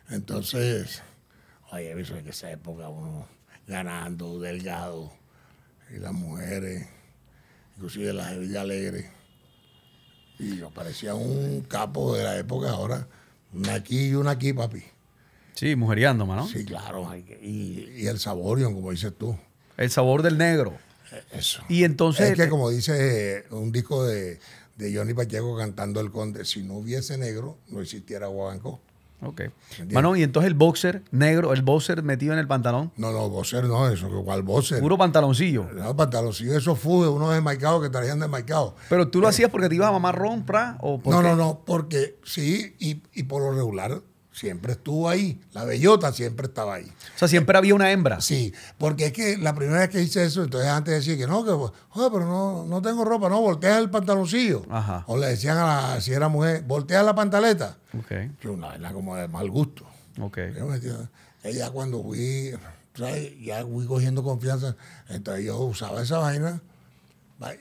Entonces, oye, eso en esa época uno ganando, delgado, y las mujeres, inclusive las de Villa Alegre. Y yo parecía un capo de la época ahora, una aquí y una aquí, papi. Sí, mujeriando, ¿no? Sí, claro. Y, el sabor, como dices tú. El sabor del negro. Eso. Y entonces. Es que, como dice eh, un disco de, Johnny Pacheco cantando El Conde, si no hubiese negro, no existiera Guabancó. Ok. Bueno, y entonces el boxer negro, el boxer metido en el pantalón. No, no, boxer no, eso, igual boxer? Puro pantaloncillo. No, pantaloncillo, eso fue de unos que traían desmarcados. Pero tú lo eh. hacías porque te ibas a mamar rompra o por No, no, no, porque sí, y, y por lo regular siempre estuvo ahí. La bellota siempre estaba ahí. O sea, siempre había una hembra. Sí, porque es que la primera vez que hice eso, entonces antes decía que no, que, pero no, no tengo ropa, no, voltea el pantaloncillo. O le decían a la, si era mujer, voltea la pantaleta. Ok. Que una vaina como de mal gusto. Ok. Ella cuando fui, ya fui cogiendo confianza, entonces yo usaba esa vaina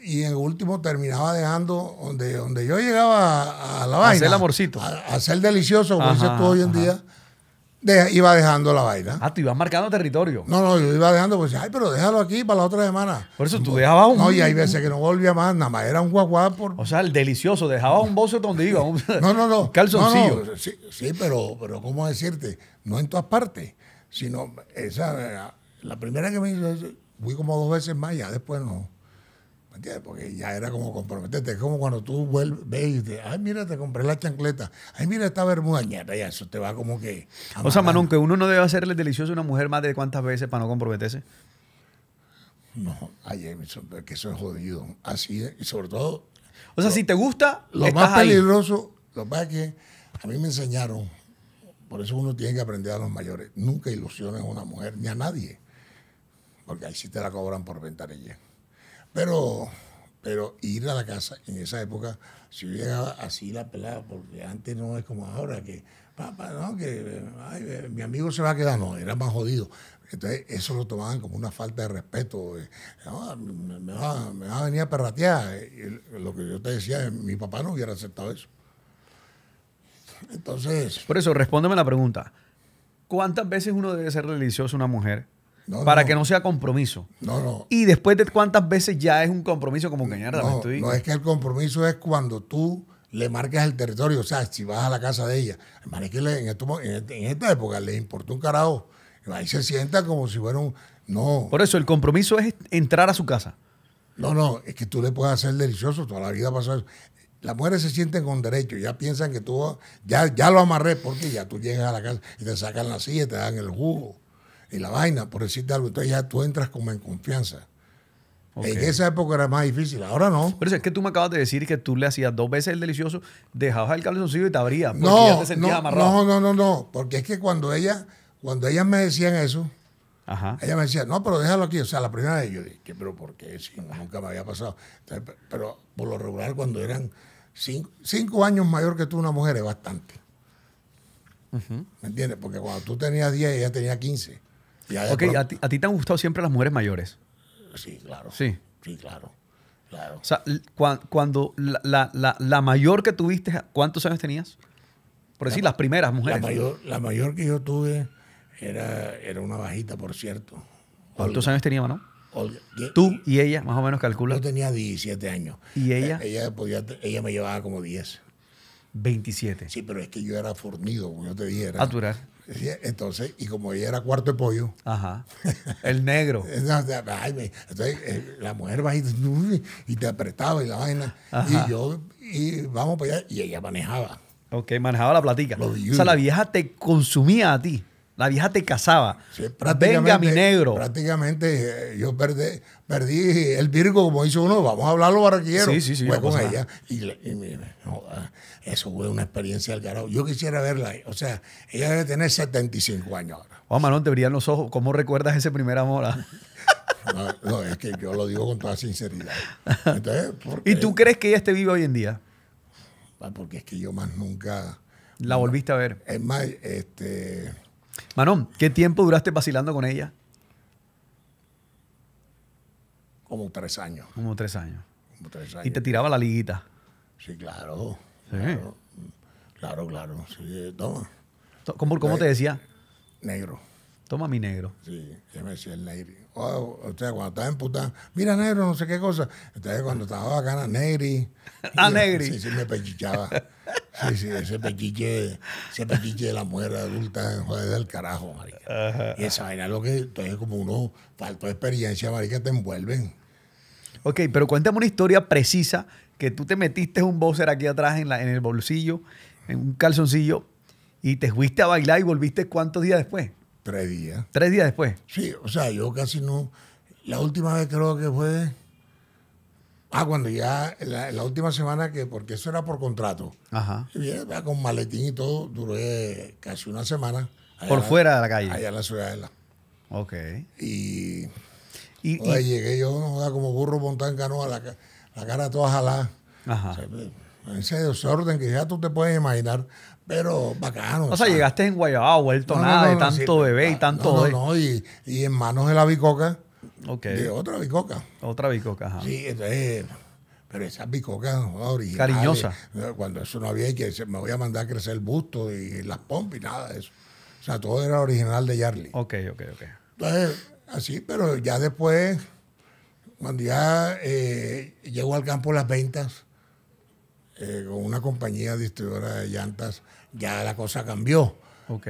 y en último terminaba dejando donde, donde yo llegaba a, la vaina. Hacer el amorcito. A, hacer delicioso, como dices tú hoy en día. iba dejando la vaina. Ah, tú ibas marcando territorio. No, no, yo iba dejando, pues, ay, pero déjalo aquí para la otra semana. Por eso tú dejabas un. No, y hay veces que no volvía más, nada más era un guaguá por. O sea, el delicioso, dejaba un bozo donde iba. no, no, no. Calzoncillo. sí, pero, pero, ¿cómo decirte? No en todas partes, sino esa. La primera que me hizo, fui como dos veces más, ya después no. ¿Me entiendes? Porque ya era como comprometerte. Es como cuando tú vuelves, ves y dices, ay, mira, te compré la chancleta. Ay, mira esta bermuda. eso te va como que. O sea, Manon, que uno no debe hacerle delicioso a una mujer más de cuántas veces para no comprometerse. No, ay es que eso es jodido. Así es, y sobre todo. O sea, si te gusta. Lo más peligroso, lo más que a mí me enseñaron, por eso uno tiene que aprender a los mayores. Nunca ilusiones a una mujer ni a nadie, porque ahí sí te la cobran por ventanilla. Pero, pero ir a la casa en esa época, si hubiera llegaba así la pelada, porque antes no es como ahora, que papá, no, que eh, mi amigo se va a quedar, no, era más jodido. Entonces, eso lo tomaban como una falta de respeto. me, va, a venir a perratear. Lo que yo te decía, mi papá no hubiera aceptado eso. Entonces. Por eso, respóndeme la pregunta. ¿Cuántas veces uno debe ser a una mujer para que no sea compromiso. No, no. Y después de cuántas veces ya es un compromiso como que no, no, es que el compromiso es cuando tú le marcas el territorio. O sea, si vas a la casa de ella, además es que este este, en, esta época le importó un carajo. Ahí se sienta como si fuera un. No. Por eso, el compromiso es entrar a su casa. No, no, es que tú le puedes hacer delicioso, toda la vida pasó eso. Las mujeres se sienten con derecho, ya piensan que tú, ya, ya lo amarré, porque ya tú llegas a la casa y te sacan la silla, te dan el jugo y la vaina, por decirte algo. Entonces ya tú entras como en confianza. En esa época era más difícil, ahora no. Pero es que tú me acabas de decir que tú le hacías dos veces el delicioso, dejabas el calzoncillo y te abrías. no, no, no, no, no, no, porque es que cuando ella, cuando ellas me decían eso, ella me decía, no, pero déjalo aquí. O sea, la primera vez yo dije, pero ¿por qué? nunca me había pasado. pero por lo regular, cuando eran cinco, años mayor que tú, una mujer es bastante. ¿Me entiendes? Porque cuando tú tenías diez, ella tenía quince ok, ¿a ti, te han gustado siempre las mujeres mayores? Sí, claro. Sí. Sí, claro. O sea, cuando, la, mayor que tuviste, ¿cuántos años tenías? Por decir, las primeras mujeres. La mayor, la mayor que yo tuve era, era una bajita, por cierto. ¿Cuántos años tenía, no? Tú y ella, más o menos, calcula. Yo tenía 17 años. ¿Y e, ella? Ella, podía, ella me llevaba como 10. 27. Sí, pero es que yo era fornido, como yo te dije. Natural. ah, entonces, y como ella era cuarto de pollo. El negro. Eh, eh, la mujer va y, te apretaba y la vaina. Y yo, y vamos para allá. Y ella manejaba. Ok, manejaba la platica. O sea, la vieja te consumía a ti. La vieja te casaba. Venga, mi negro. Prácticamente eh, yo perdí, perdí el Virgo, como dice uno, vamos a hablarlo barraquillero. Sí, sí, sí. Fue con ella. Y, ah, eso fue una experiencia del Yo quisiera verla. O sea, ella debe tener 75 años Juan oh, te brillan los ojos. ¿Cómo recuerdas ese primer amor? Ah. no, es que yo lo digo con toda sinceridad. ¿Y tú crees que ella esté viva hoy en día? Ah, porque es que yo más nunca... La volviste a ver. Es más, este Manon, ¿qué tiempo duraste vacilando con ella? Como tres años. Como tres años. Como tres años. Y te tiraba la liguita. Sí, claro. Claro, claro. sí, ¿Cómo, te decía? Negro. Toma mi negro. Sí, yo me decía el negro o, sea, cuando estaba emputado, mira negro, no sé qué cosa. Entonces cuando estaba bacana, negri. Ah, negri. Sí, sí, me pechichaba. Sí, sí, ese pechiche, ese pechiche de la mujer adulta, joder, del carajo, marica. Y esa vaina lo que, entonces como uno de experiencia, marica, te envuelven. Ok, pero cuéntame una historia precisa que tú te metiste un boxer aquí atrás en, la, en el bolsillo, en un calzoncillo, y te fuiste a bailar y volviste cuántos días después. Tres días. ¿Tres días después? Sí, o sea, yo casi no. La última vez creo que fue. Ah, cuando ya, la, última semana que, porque eso era por contrato. Ajá. con maletín y todo, duré casi una semana. Por fuera de la calle. Allá en la ciudadela. Ok. Y. y, y... llegué yo, como burro en canoa, la, la cara toda jalada. Ajá. O sea, ese desorden que ya tú te puedes imaginar pero bacano. O, sea, llegaste en Guayabá, vuelto nada de tanto bebé y ah, tanto. No, no, y, y, en manos de la bicoca. Okay. De otra bicoca. Otra bicoca, ajá. Sí, entonces. Pero esas bicocas originales. Cariñosa. Eh, cuando eso no había, que me voy a mandar a crecer el busto y las pompas y nada de eso. O sea, todo era original de Jarly. Ok, ok, ok. Entonces, así, pero ya después, cuando ya eh, llego al campo las ventas, eh, con una compañía distribuidora de llantas, ya la cosa cambió. Ok.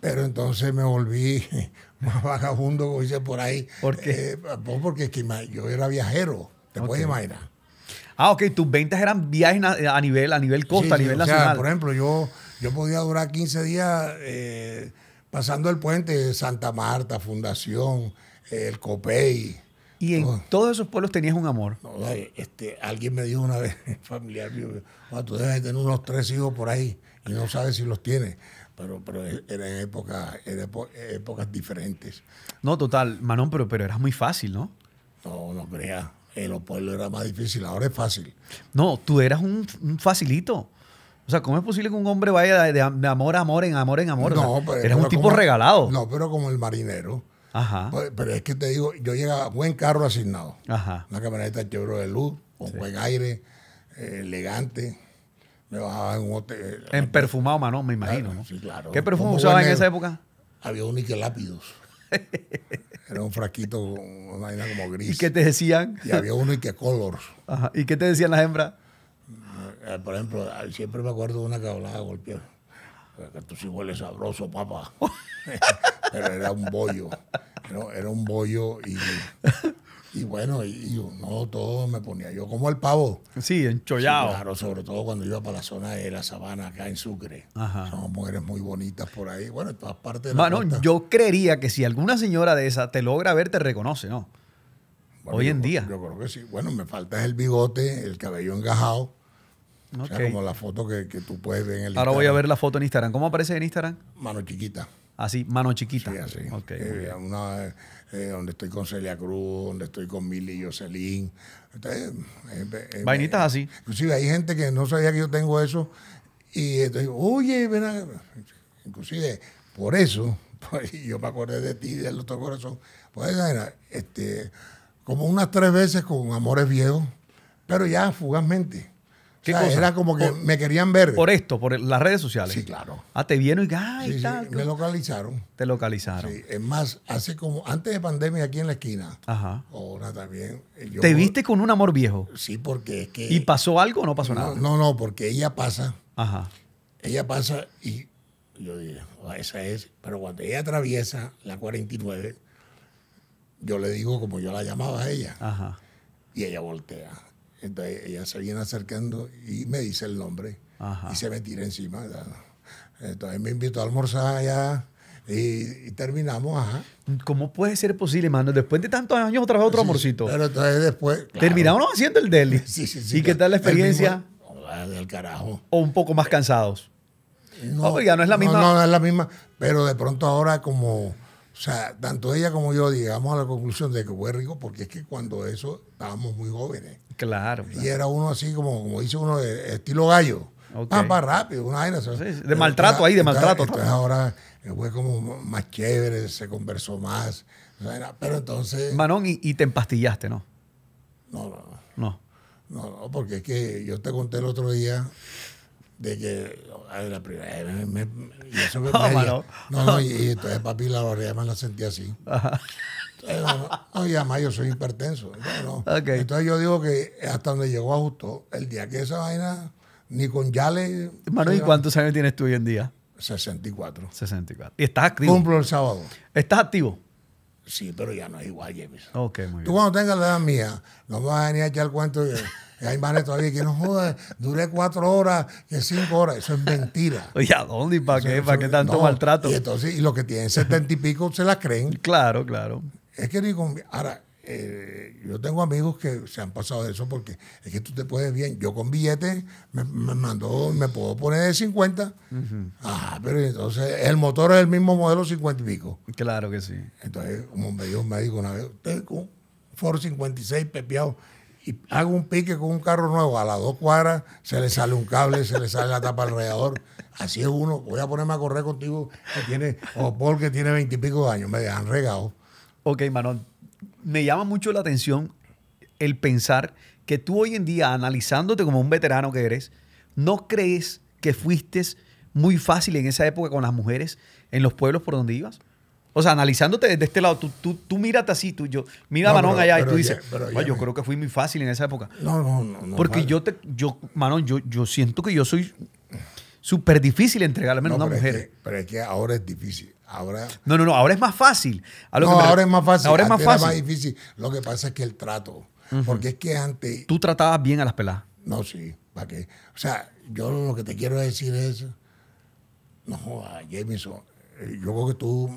Pero entonces me volví más vagabundo, como dice por ahí. ¿Por qué? Eh, pues porque es que yo era viajero, te puedes imaginar. Ah, ok, tus ventas eran viajes a nivel, a nivel costa, a nivel nacional. por ejemplo, yo, yo podía durar 15 días eh, pasando el puente Santa Marta, Fundación, eh, el Copey. Y en todos esos pueblos tenías un amor. este, alguien me dijo una vez, familiar mío, tú debes tener unos tres hijos por ahí y no sabe si los tiene. Pero, pero e-, eran épocas diferentes. No, total, Manón, pero, pero era muy fácil, ¿no? No, no creas. En los pueblos era más difícil, ahora es fácil. No, tú eras un, facilito. O sea, ¿cómo es posible que un hombre vaya de, amor a amor, en amor en amor? No, pero, eres un tipo regalado. No, pero como el marinero. Ajá. Pues, pero, es que te digo, yo llegaba buen carro asignado. Ajá. Una camioneta chévere de luz, con buen aire, elegante me bajaba en un hotel. En perfumado mano me imagino. Sí, claro. ¿Qué perfume usaban en esa época? Había y que Lápidos. Era un fraquito, una vaina como gris. ¿Y qué te decían? Y había uno y que color. ¿Y qué te decían las hembras? Eh, por ejemplo, siempre me acuerdo de una que hablaba golpeada. Que sí huele sabroso, papá. Pero era un bollo. era un bollo y y bueno, y, no todo me ponía yo como el pavo. Sí, enchollado. claro, sobre todo cuando iba para la zona de la sabana, acá en Sucre. Ajá. Son mujeres muy bonitas por ahí. Bueno, en todas partes de yo creería que si alguna señora de esa te logra ver, te reconoce, ¿no? Hoy en día. Yo creo que sí. Bueno, me falta el bigote, el cabello engajado. Okay. O sea, como la foto que, que, tú puedes ver en el Ahora voy a ver la foto en Instagram. ¿Cómo aparece en Instagram? Mano chiquita. Así, ah, mano chiquita. Sí, así. Ok. Eh, una eh, donde estoy con Celia Cruz, donde estoy con Milly y Jocelyn. Eh, eh, Vainitas así. Inclusive hay gente que no sabía que yo tengo eso y entonces, oye, Inclusive por eso, yo me acordé de ti, del otro corazón. Pues era, este, como unas tres veces con amores viejos, pero ya fugazmente. Era como que me querían ver. Por esto, por las redes sociales. Sí, claro. Ah, te vieron y Me localizaron. Te localizaron. Sí, es más, hace como antes de pandemia aquí en la esquina. Ajá. Ahora también. Eh, ¿Te viste con un amor viejo? Sí, porque es que. ¿Y pasó algo o no pasó nada? No, no, porque ella pasa. Ajá. Ella pasa y yo dije, ah, esa es. Pero cuando ella atraviesa la 49, yo le digo como yo la llamaba a ella. Ajá. Y ella voltea entonces eh, ella se viene acercando y me dice el nombre y se me tira encima. Entonces me invitó a almorzar allá. Y, terminamos, ¿Cómo puede ser posible, mano? Después de tantos años otra vez otro amorcito. Pero después. haciendo el deli. Sí, sí, sí. ¿Y qué tal la experiencia? O un poco más cansados. No, ya no es la misma. No, no, es la misma. Pero de pronto ahora como. O sea, tanto ella como yo llegamos a la conclusión de que fue rico porque es que cuando eso estábamos muy jóvenes. Claro, Y era uno así como, como dice uno, de estilo gallo. Ah, más rápido, una aire. de maltrato ahí, de maltrato. Entonces, ahora eh, fue como más chévere, se conversó más. pero entonces... Manón, y, te empastillaste, ¿no? No, no. No. No, porque es que yo te conté el otro día de que a la primera vez eh, me, me, me, no, no, y, entonces papi la barriga me la sentí así. Ajá no, y además yo soy hipertenso. Entonces yo digo que hasta donde llegó a justo El día que esa vaina, ni con Yale. Hermano, ¿y cuántos años tienes tú hoy en día? 64. 64. ¿Y estás activo? Cumplo el sábado. ¿Estás activo? Sí, pero ya no es igual, James. Ok, muy bien. Tú cuando tengas la edad mía, no vas a venir a echar cuento. y hay manes todavía que no jodas, duré cuatro horas, que cinco horas. Eso es mentira. Oye, ¿a dónde? ¿Para qué? ¿Para qué tanto maltrato? Y, entonces, y los que tienen setenta y pico se las creen. Claro, claro es que digo Ahora, eh, yo tengo amigos que se han pasado de eso porque es que tú te puedes bien. Yo con billetes me, mandó, me puedo poner de 50. Ah, pero entonces el motor es el mismo modelo 50 y pico. Claro que sí. Entonces, como me dijo un médico una vez, tengo un Ford 56 pepeado y hago un pique con un carro nuevo. A las dos cuadras se le sale un cable, se le sale la tapa alrededor. Así es uno. Voy a ponerme a correr contigo que tiene, o Paul que tiene 20 y pico años. Me dejan regado. Ok, Manon, me llama mucho la atención el pensar que tú hoy en día, analizándote como un veterano que eres, no crees que fuiste muy fácil en esa época con las mujeres en los pueblos por donde ibas. O sea, analizándote desde este lado, tú, tú, mírate así, tú, yo, mira allá y tú dices, yo creo que fui muy fácil en esa época. No, no, no. Porque yo, te, yo, Manon, yo, yo siento que yo soy súper difícil al menos no, una pero mujer. pero es que ahora es difícil. Ahora, no, no, no, ahora es más fácil. no, ahora es más fácil. Ahora es más fácil. difícil. Lo que pasa es que el trato. Porque es que antes. Tú tratabas bien a las peladas. No, sí. ¿Para qué? O sea, yo lo que te quiero decir es. No a Jameson. Eh, yo creo que tú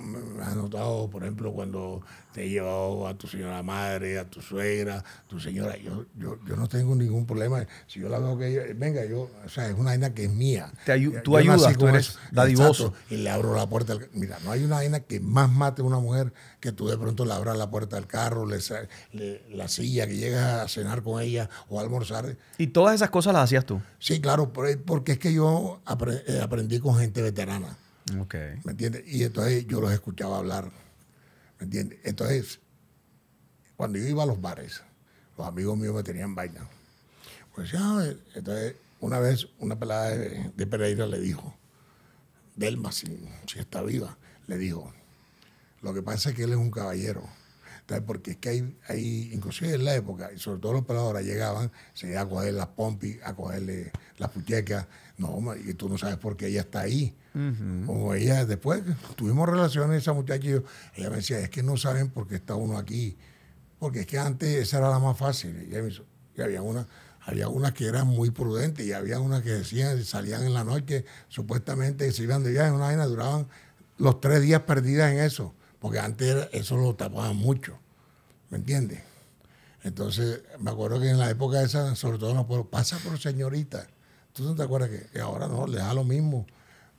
has notado, por ejemplo, cuando te he llevado a tu señora madre, a tu suegra, tu señora, yo, yo, yo no tengo ningún problema. Si yo la veo que ella, venga, yo, o sea, es una vaina que es mía. tú ayudas, tú eres Y le abro la puerta. mira, no hay una vaina que más mate a una mujer que tú de pronto le abras la puerta al carro, le, la silla, que llegas a cenar con ella o a almorzar. ¿Y todas esas cosas las hacías tú? Sí, claro, porque es que yo eh, aprendí con gente veterana. ¿Me entiendes? Y entonces yo los escuchaba hablar. ¿Me entiendes? Entonces, cuando yo iba a los bares, los amigos míos me tenían vaina. Pues ya, ah, eh". entonces, una vez una pelada de, Pereira le dijo, Delma, si, está viva, le dijo, lo que pasa es que él es un caballero. Entonces, porque es que hay, ahí inclusive en la época, y sobre todo los peladores llegaban, se iban a coger las pompis, a cogerle las puchecas. No, y tú no sabes por qué ella está ahí. O ella, después tuvimos relaciones, esa muchacha, y yo, ella me decía, es que no saben por qué está uno aquí, porque es que antes esa era la más fácil. Y, había una había unas que eran muy prudentes y había unas que decían, salían en la noche, supuestamente se iban de viaje, una vaina duraban los tres días perdidas en eso, porque antes eso lo tapaban mucho, ¿me entiendes? Entonces, me acuerdo que en la época esa, sobre todo en los pasa por señorita. ¿Tú no te acuerdas que ahora no, les da lo mismo?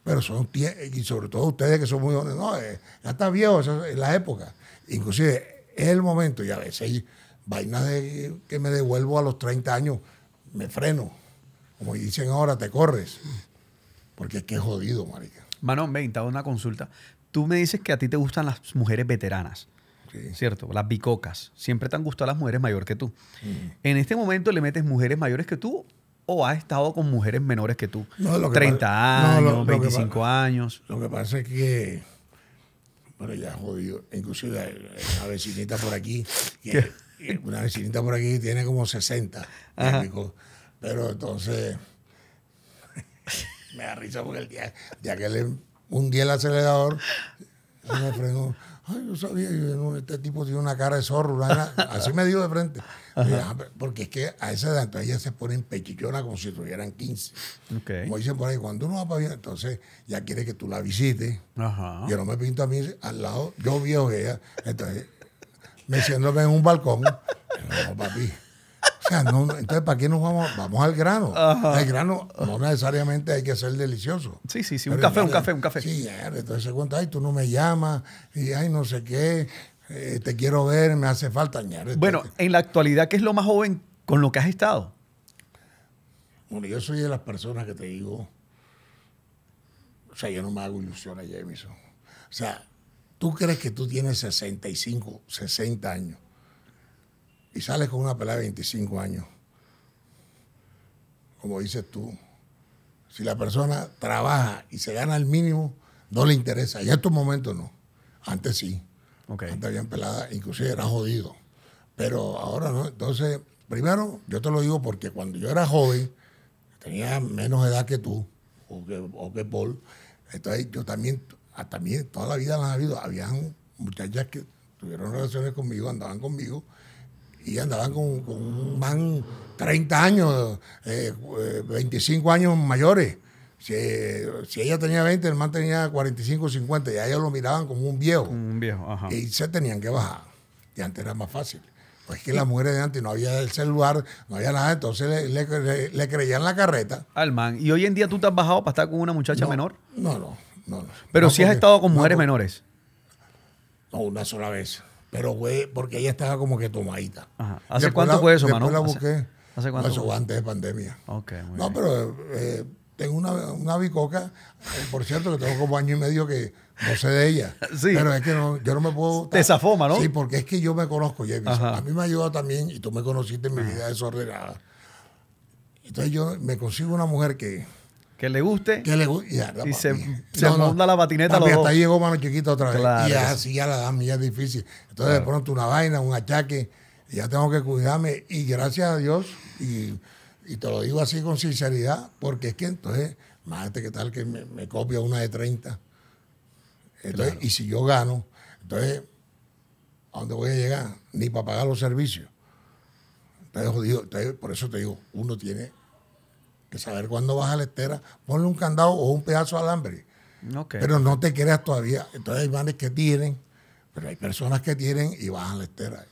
Pero son y sobre todo ustedes que son muy jóvenes, no, eh, ya está viejo, esa es la época. Inclusive es el momento y a veces vainas de que me devuelvo a los 30 años, me freno. Como dicen ahora, te corres. Porque es que es jodido, marica. Mano, ven, te hago una consulta. Tú me dices que a ti te gustan las mujeres veteranas. ¿Cierto? Las bicocas. Siempre te han gustado las mujeres mayor que tú. Mm. En este momento le metes mujeres mayores que tú o has estado con mujeres menores que tú. No, lo que 30 años, 25 años. Lo que pasa es que. Bueno, ya jodido. Inclusive una vecinita por aquí. una vecinita por aquí tiene como 60. Pero entonces. me da risa porque el día, ya que le, un día el acelerador. me frenó. Ay, yo sabía, yo, no, este tipo tiene una cara de zorro. así me dio de frente. porque es que a esa edad, entonces se ponen pechillona como si tuvieran 15. Okay. Como dicen por ahí, cuando uno va para allá, entonces ya quiere que tú la visites. Ajá. Yo no me pinto a mí al lado, yo viejo que ella. Entonces, me siento en un balcón. No, papi. O sea, entonces, ¿para qué nos vamos? Vamos al grano. al grano no necesariamente hay que ser delicioso. Sí, sí, sí, un café, un café, un café. Sí, entonces se cuenta, ay, tú no me llamas, y ay, no sé qué, eh, te quiero ver, me hace falta. Ñare, bueno, en la actualidad, ¿qué es lo más joven con lo que has estado? Bueno, yo soy de las personas que te digo, o sea, yo no me hago ilusiones, Jameson. O sea, tú crees que tú tienes 65, 60 años y sales con una pelada de 25 años. Como dices tú, si la persona trabaja y se gana el mínimo, no le interesa. Y en estos momentos no. Antes sí. Antes habían pelada, inclusive era jodido. Pero ahora no. Entonces, primero, yo te lo digo porque cuando yo era joven, tenía menos edad que tú, o que, o Paul, entonces yo también, también toda la vida las ha habido, habían muchachas que tuvieron relaciones conmigo, andaban conmigo, y andaban con, un man 30 años, 25 eh, eh, años mayores. Si, ella tenía 20, el man tenía 45, 50, y a ellos lo miraban como un viejo. Un viejo, ajá. Y se tenían que bajar. Y antes era más fácil. Pues que las mujeres de antes no había el celular, no había nada, entonces le, creían la carreta. Al man. ¿Y hoy en día tú te has bajado para estar con una muchacha menor? No, no, no. Pero sí si has estado con mujeres menores. No, una sola vez. Pero, güey, porque ella estaba como que tomadita. ¿Hace cuánto fue eso, Manu? la busqué. ¿Hace, cuánto? eso fue antes de pandemia. Ok, muy No, pero eh, tengo una, bicoca, eh, por cierto, que tengo como año y medio que no sé de ella. sí. Pero es que no, yo no me puedo... Te zafoma, ¿no? Sí, porque es que yo me conozco, James. A mí me ha ayudado también, y tú me conociste en mi vida desordenada. Entonces yo me consigo una mujer que que le guste. y se, se la patineta los hasta ahí llegó mano chiquita otra vez. Y así, ya la dame, ya es difícil. Entonces, de pronto, una vaina, un achaque, ya tengo que cuidarme. Y gracias a Dios, y, te lo digo así con sinceridad, porque es que entonces, imagínate que tal que me, copia una de 30. Y si yo gano, entonces, ¿a dónde voy a llegar? Ni para pagar los servicios. por eso te digo, uno tiene saber cuándo vas a la estera, ponle un candado o un pedazo de alambre. Pero no te creas todavía. Entonces hay manes que tienen, pero hay personas que tienen y bajan la estera.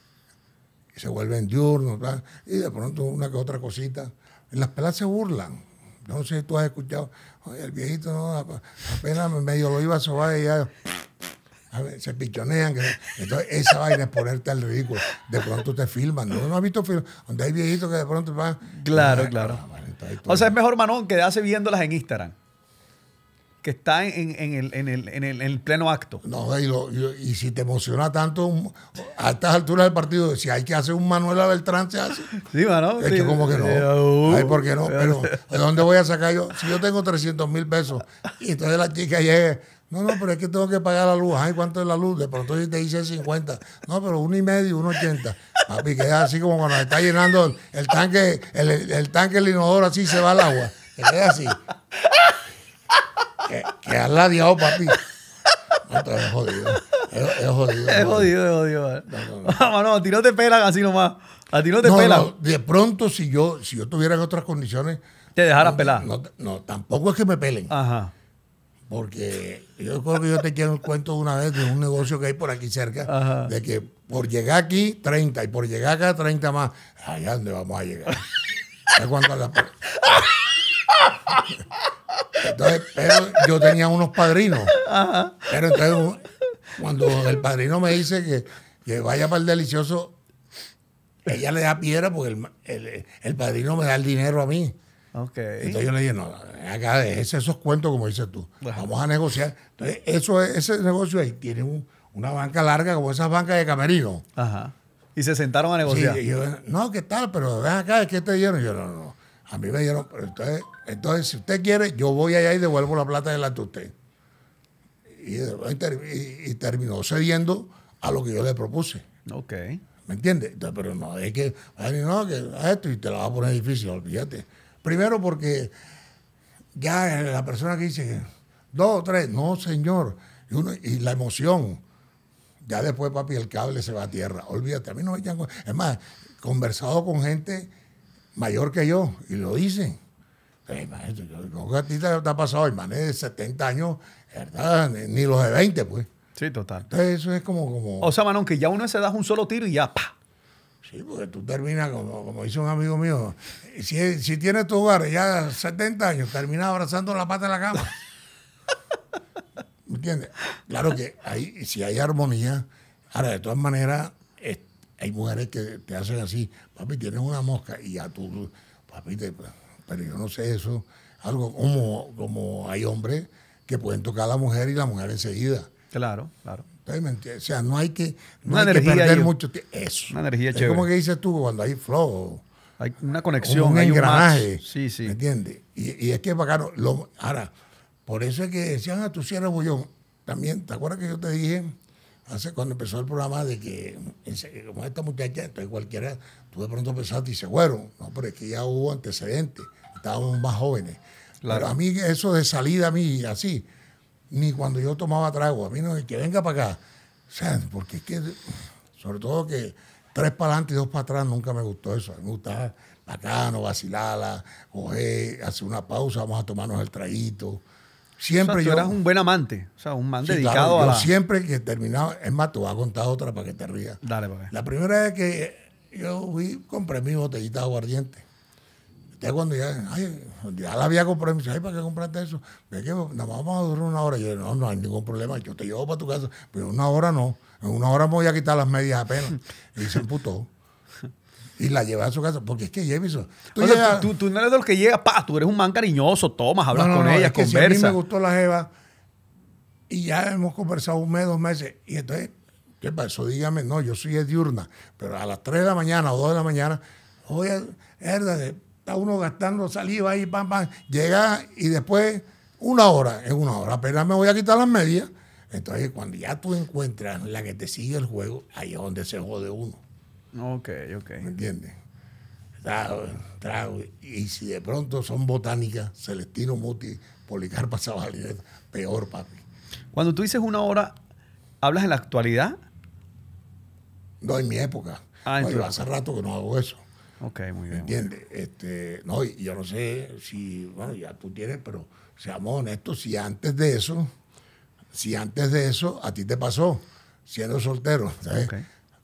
Y se vuelven diurnos. Y de pronto una que otra cosita. En las pelas se burlan. no sé si tú has escuchado. el viejito no, apenas medio lo iba a sobar y ya. se pichonean. Entonces, esa vaina es ponerte al ridículo. De pronto te filman. No, no has visto Donde hay viejitos que de pronto van. Claro, claro. O sea, es mejor, Manón, quedarse viéndolas en Instagram. Que está en, el, pleno acto. No, y, si te emociona tanto a estas alturas del partido, si hay que hacer un Manuel Beltrán, se hace. Sí, Manón. Es que como que no. Uh, Ay, ¿por qué no? Pero, ¿de dónde voy a sacar yo? Si yo tengo 300 mil pesos y entonces la chica llega no, no, pero es que tengo que pagar la luz. Ay, ¿cuánto es la luz? De pronto te dice 50. No, pero uno y medio, uno ochenta. Papi, queda así como cuando se está llenando el, tanque, el, tanque, el inodoro, así se va el agua. Queda así. Que, queda ladiado, papi. No, es jodido. Es, jodido. Es jodido, es jodido. No, no, a ti no te pelan así nomás. A ti no te pelan. No, de pronto, si yo, si yo tuviera en otras condiciones. Te dejaras pelar. No, no, tampoco es que me pelen. Ajá porque yo yo te quiero un cuento de una vez de un negocio que hay por aquí cerca, de que por llegar aquí 30 y por llegar acá 30 más, allá donde vamos a llegar. Entonces, pero yo tenía unos padrinos. Pero entonces, cuando el padrino me dice que, que vaya para el delicioso, ella le da piedra porque el, padrino me da el dinero a mí. Okay. Entonces yo le dije, no, acá esos cuentos como dices tú. Vamos a negociar. Entonces, eso, ese negocio ahí tiene una banca larga como esas bancas de camerino. Ajá. Y se sentaron a negociar. Y yo, no, ¿qué tal? Pero ven acá, ¿qué te dieron? Y yo, no, no, no. A mí me dieron, entonces, entonces, si usted quiere, yo voy allá y devuelvo la plata delante de usted. Y, y, terminó cediendo a lo que yo le propuse. Ok. ¿Me entiendes? Pero no, es que, no, que esto y te lo va a poner difícil, olvídate. Primero porque ya la persona que dice dos tres, no señor, y, uno, y la emoción. Ya después, papi, el cable se va a tierra. Olvídate, a mí no me echan. Es más, conversado con gente mayor que yo y lo dicen. Eh, maestro, yo, que a ti te, ha pasado, hermano, de 70 años, ¿verdad? Ni los de 20, pues. Sí, total. Entonces, eso es como. como... O sea, Manon, que ya uno se da un solo tiro y ya, pa Sí, porque tú terminas, como, como dice un amigo mío, si, tienes tu hogar ya 70 años, terminas abrazando la pata de la cama. ¿Me ¿Entiendes? Claro que hay, si hay armonía, ahora de todas maneras, hay mujeres que te hacen así, papi, tienes una mosca y a tú, papi, te, pero yo no sé eso, algo como, como hay hombres que pueden tocar a la mujer y la mujer enseguida. Claro, claro. O sea, no hay que, perder mucho tiempo. Eso. energía es como que dices tú cuando hay flow. Hay una conexión. hay engranaje. Un sí, sí. ¿Me entiendes? Y, es que es bacano. ahora, por eso es que decían a tu sierra Bullón. También, ¿te acuerdas que yo te dije hace cuando empezó el programa de que como esta muchacha, entonces cualquiera, tú de pronto pensaste y se fueron, no, pero es que ya hubo antecedentes, estábamos más jóvenes. Claro. Pero a mí eso de salida, a mí así, ni cuando yo tomaba trago. A mí no, y que venga para acá. O sea, porque es que, sobre todo que tres para adelante y dos para atrás, nunca me gustó eso. A mí me gustaba bacano, vacilala, coger, hacer una pausa, vamos a tomarnos el traguito. Siempre yo. era un buen amante, o sea, un man dedicado a. La... Siempre que terminaba, es más, te voy a contar otra para que te rías. Dale, papá. La primera vez que yo fui, compré mi botellita de aguardiente ya cuando ya, ay, ya la había comprado, me dice, ay, ¿para qué compraste eso? ve que nos vamos a durar una hora. Y yo, no, no hay ningún problema, yo te llevo para tu casa. Pero una hora no, en una hora me voy a quitar las medias apenas. Y se emputó. Y la llevé a su casa, porque es que Jameson. Tú, tú, no eres de que llega, pa, tú eres un man cariñoso, tomas, hablas con ella, es a mí me gustó la Eva, y ya hemos conversado un mes, dos meses. Y entonces, ¿qué pasó? Dígame, no, yo soy diurna, pero a las 3 de la mañana o 2 de la mañana, oye, está uno gastando saliva ahí, pam, pam, llega y después una hora, es una hora, apenas me voy a quitar las medias. Entonces, cuando ya tú encuentras la que te sigue el juego, ahí es donde se jode uno. Ok, ok. ¿Me entiendes? Trago, Y si de pronto son botánicas, Celestino Muti, Policarpa Zavaleta, peor, papi. Cuando tú dices una hora, ¿hablas en la actualidad? No, en mi época. Ah, hace rato que no hago eso. Ok, muy bien. ¿Entiendes? Este, no, yo no sé si, bueno, ya tú tienes, pero seamos honestos, si antes de eso, si antes de eso a ti te pasó, siendo soltero, ¿sabes?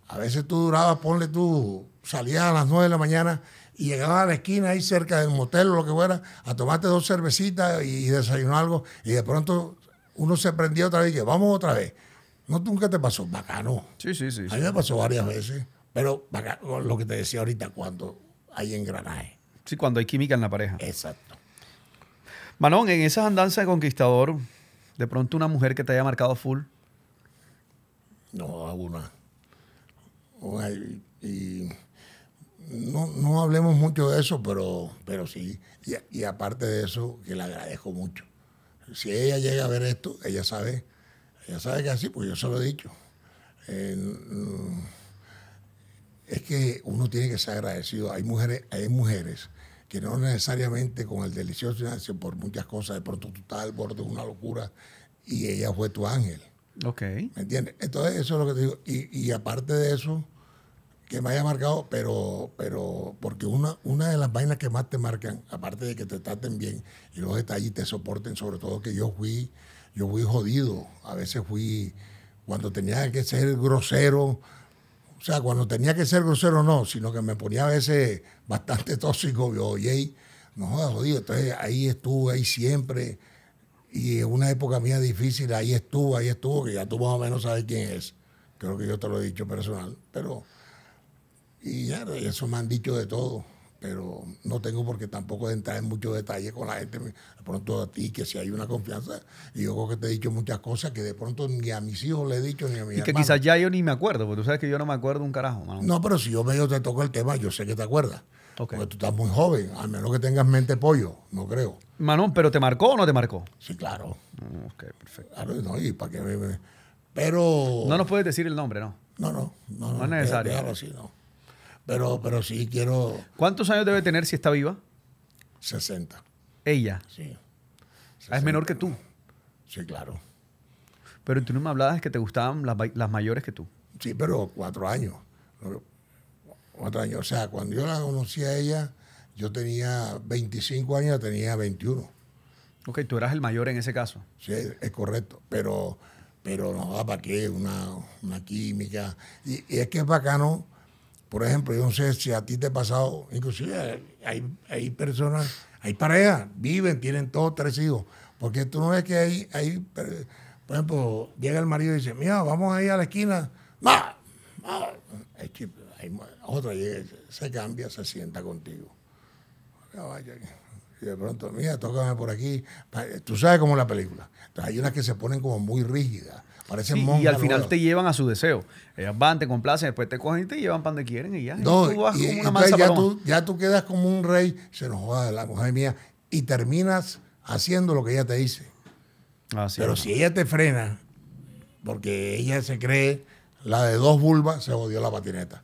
A veces tú durabas, ponle tú, salías a las 9 de la mañana y llegabas a la esquina ahí cerca del motel o lo que fuera, a tomarte dos cervecitas y, desayunar algo, y de pronto uno se prendía otra vez y que vamos otra vez. No, nunca te pasó, bacano. Sí, sí, sí. A mí me pasó varias veces. Pero lo que te decía ahorita, cuando hay engranaje. Sí, cuando hay química en la pareja. Exacto. Manón, en esas andanzas de conquistador, de pronto una mujer que te haya marcado full. No, alguna y, no, no, hablemos mucho de eso, pero, pero sí. Y, aparte de eso, que le agradezco mucho. Si ella llega a ver esto, ella sabe, ella sabe que así, pues yo se lo he dicho. Eh, mm, es que uno tiene que ser agradecido. Hay mujeres, hay mujeres que no necesariamente con el delicioso, por muchas cosas, de pronto tú estás borde una locura y ella fue tu ángel. Ok. ¿Me entiendes? Entonces, eso es lo que te digo. Y, aparte de eso, que me haya marcado, pero, pero porque una, una de las vainas que más te marcan, aparte de que te traten bien y los detalles te soporten, sobre todo que yo fui, yo fui jodido. A veces fui, cuando tenía que ser grosero, o sea, cuando tenía que ser grosero, no, sino que me ponía a veces bastante tóxico. Yo, oye, no jodas, jodido. Entonces ahí estuve, ahí siempre. Y en una época mía difícil, ahí estuvo, ahí estuvo, que ya tú más o menos sabes quién es. Creo que yo te lo he dicho personal, pero. Y ya, eso me han dicho de todo pero no tengo por qué tampoco entrar en muchos detalles con la gente. De pronto a ti, que si hay una confianza, y yo creo que te he dicho muchas cosas que de pronto ni a mis hijos le he dicho, ni a mis Y que quizás ya yo ni me acuerdo, porque tú sabes que yo no me acuerdo un carajo. Mano. No, pero si yo medio te toco el tema, yo sé que te acuerdas. Porque tú estás muy joven, al menos que tengas mente pollo, no creo. Manón, ¿pero te marcó o no te marcó? Sí, claro. Mm, ok, perfecto. Claro, no, y para que... Pero... No nos puedes decir el nombre, ¿no? No, no. No, no, no es necesario. no. Pero, pero sí quiero. ¿Cuántos años debe tener si está viva? 60. ¿Ella? Sí. Ah, ¿Es menor que tú? Sí, claro. Pero tú no me hablabas que te gustaban las, mayores que tú. Sí, pero cuatro años. Cuatro años. O sea, cuando yo la conocí a ella, yo tenía 25 años, tenía 21. Ok, tú eras el mayor en ese caso. Sí, es correcto. Pero, pero no, ¿para qué? Una, una química. y, es que es bacano por ejemplo, yo no sé si a ti te ha pasado, inclusive hay, hay personas, hay parejas, viven, tienen todos tres hijos, porque tú no ves que hay, hay por ejemplo, llega el marido y dice, mira, vamos ahí a la esquina, ¡Má! ¡Má! hay, otra llega, se cambia, se sienta contigo. Y de pronto, mira, tócame por aquí. Tú sabes cómo es la película. hay unas que se ponen como muy rígidas y al final te llevan a su deseo. Ellas van, te complacen, después te cogen y te llevan para donde quieren y ya. tú vas como una ya, tú, ya tú quedas como un rey, se nos joda la mujer mía, y terminas haciendo lo que ella te dice. Pero si ella te frena, porque ella se cree la de dos vulvas, se jodió la patineta.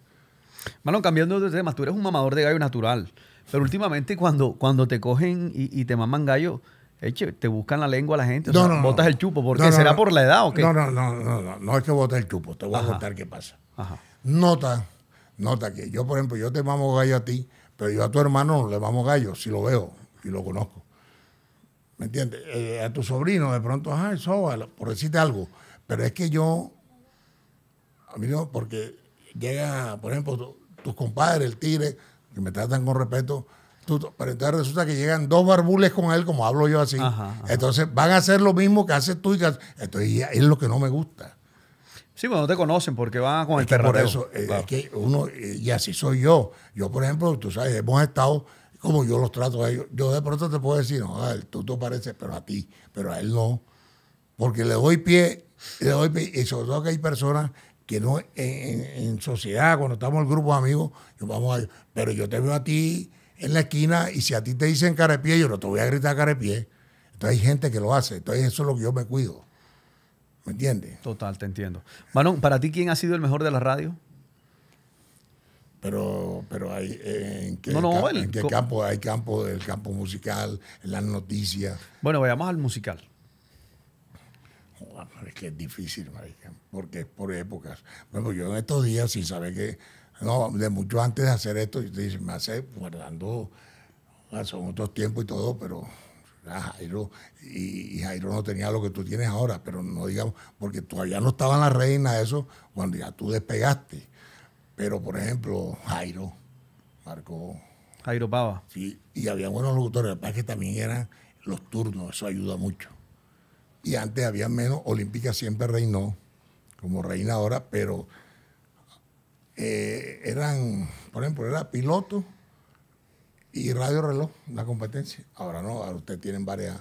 Manon, cambiando de tema, tú eres un mamador de gallo natural. Pero últimamente cuando, cuando te cogen y, y te maman gallo, Eche, te buscan la lengua a la gente. botas el chupo. porque ¿Será por la edad o qué? No, no, no, no, no, es que botas el chupo. Te voy a contar qué pasa. Nota, nota que yo, por ejemplo, yo te mamo gallo a ti, pero yo a tu hermano le mamo gallo, si lo veo y lo conozco. ¿Me entiendes? Eh, a tu sobrino, de pronto, ah eso por decirte algo. Pero es que yo, a mí no, porque llega, por ejemplo, tus compadres, el tigre, que me tratan con respeto, pero entonces resulta que llegan dos barbules con él, como hablo yo así. Entonces van a hacer lo mismo que haces tú y Entonces es lo que no me gusta. Sí, bueno no te conocen porque van con el Por eso, eh, es que uno, y así soy yo. Yo, por ejemplo, tú sabes, hemos estado, como yo los trato a ellos, yo de pronto te puedo decir, no, a ah, tú te pareces, pero a ti, pero a él no. Porque le doy pie, le doy pie, y sobre todo que hay personas que no, en, sociedad, cuando estamos en el grupo de amigos, yo, vamos a, pero yo te veo a ti en la esquina y si a ti te dicen carepié, yo no te voy a gritar carepié. Entonces hay gente que lo hace. Entonces eso es lo que yo me cuido. ¿Me entiendes? Total, te entiendo. Manon, ¿para ti quién ha sido el mejor de la radio? Pero, pero hay eh, en qué, no, en qué campo hay campo, el campo musical, en las noticias. Bueno, vayamos al musical. es que es difícil, marica, porque es por épocas. Bueno, pues yo en estos días, sin saber qué... No, de mucho antes de hacer esto, me hace guardando, ah, son otros tiempos y todo, pero ah, Jairo, y, Jairo no tenía lo que tú tienes ahora, pero no digamos, porque todavía no estaba la reina eso, cuando ya tú despegaste. Pero, por ejemplo, Jairo marcó. Jairo Pava. Sí, y había buenos locutores, la que también eran los turnos, eso ayuda mucho. Y antes había menos, Olímpica siempre reinó, como reina ahora, pero eh, eran, por ejemplo, era piloto y radio reloj, una competencia. Ahora no, ahora ustedes tienen varias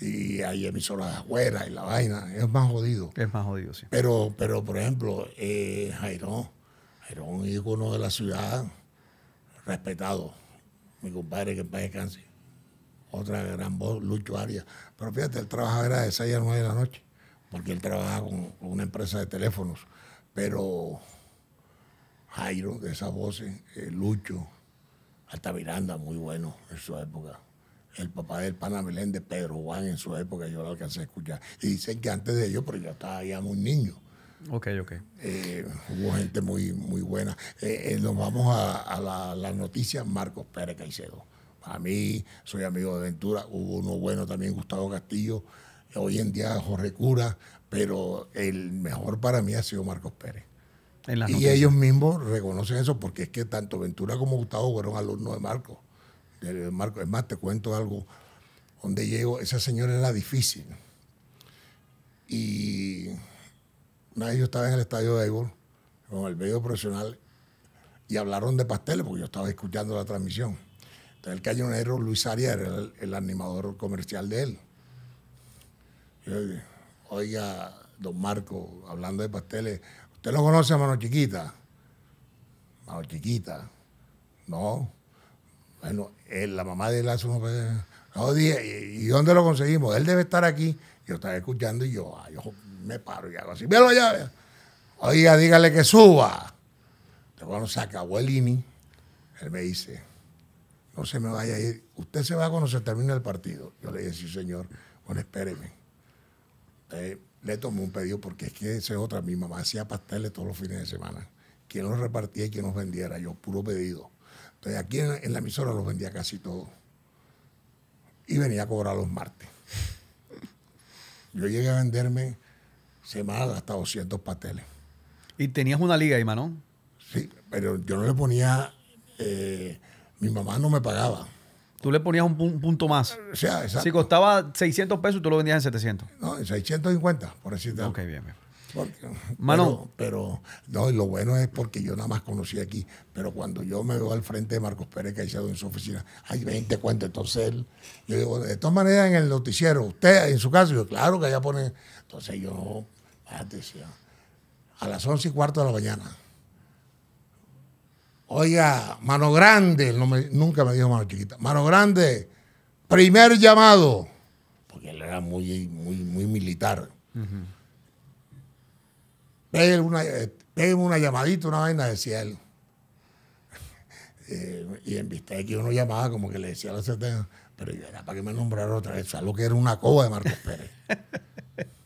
y hay emisoras afuera y la vaina, es más jodido. Es más jodido, sí. Pero, pero por ejemplo, eh, Jairón, Jairón, un hijo de la ciudad, respetado, mi compadre que en paz descanse, otra gran voz, Lucho Arias. Pero fíjate, él trabajaba era de 6 a 9 de la noche, porque él trabajaba con una empresa de teléfonos, pero Jairo, de esas voces, eh, eh, Lucho, hasta Miranda, muy bueno en su época. El papá del pana de Pedro Juan en su época, yo lo alcancé a escuchar. Y dicen que antes de ellos, pero yo estaba ya muy niño. Ok, ok. Eh, hubo gente muy, muy buena. nos vamos a, la, noticia Marcos Pérez Caicedo. A mí, soy amigo de Ventura, hubo uno bueno también, Gustavo Castillo, hoy en día Jorge Cura, pero el mejor para mí ha sido Marcos Pérez y ellos mismos reconocen eso porque es que tanto Ventura como Gustavo fueron alumnos de Marco. Marco. Es más, te cuento algo. Donde llego, esa señora era difícil. Y una vez yo estaba en el estadio de béisbol con el medio profesional y hablaron de pasteles porque yo estaba escuchando la transmisión. Entonces el cañonero Luis Arias era el, animador comercial de él. oiga, don Marco, hablando de pasteles, ¿Usted lo conoce a Mano Chiquita? Mano Chiquita. No. Bueno, él, eh, la mamá de él hace unos... No, ¿y dónde lo conseguimos? Él debe estar aquí. Yo estaba escuchando y yo, ay, ah, yo me paro y hago así. Míralo allá. Oiga, dígale que suba. Entonces, cuando se acabó el INI. Él me dice, no se me vaya a ir. Usted se va cuando se termine el partido. Yo le dije, sí, señor. Bueno, espéreme. Entonces, le tomé un pedido porque es que esa es otra. Mi mamá hacía pasteles todos los fines de semana. Quien los repartía y quien los vendiera, yo puro pedido. Entonces aquí en, la emisora los vendía casi todos. Y venía a cobrar los martes. Yo llegué a venderme semanas hasta 200 pasteles. ¿Y tenías una liga ahí, Manón? Sí, pero yo no le ponía... Eh, mi mamá no me pagaba. Tú le ponías un, punto más. O sea, exacto. Si costaba 600 pesos, tú lo vendías en 700. No, en 650, por decirte decirlo. Ok, bien, bien. Mano. Pero, no no, lo bueno es porque yo nada más conocí aquí. Pero cuando yo me veo al frente de Marcos Pérez que Caicedo en su oficina, hay 20 cuentas. Entonces él, yo digo, de todas maneras en el noticiero, usted en su caso, yo, claro que allá pone. Entonces yo, a las 11 y cuarto de la mañana, Oiga, mano grande, nunca me dijo mano chiquita. Mano grande, primer llamado. Porque él era muy, muy, militar. Uh una, llamadita, una vaina, decía él. Eh, y en vista de que uno llamaba, como que le decía a los 70, pero yo era para que me nombrara otra vez, lo que era una coba de Marcos Pérez.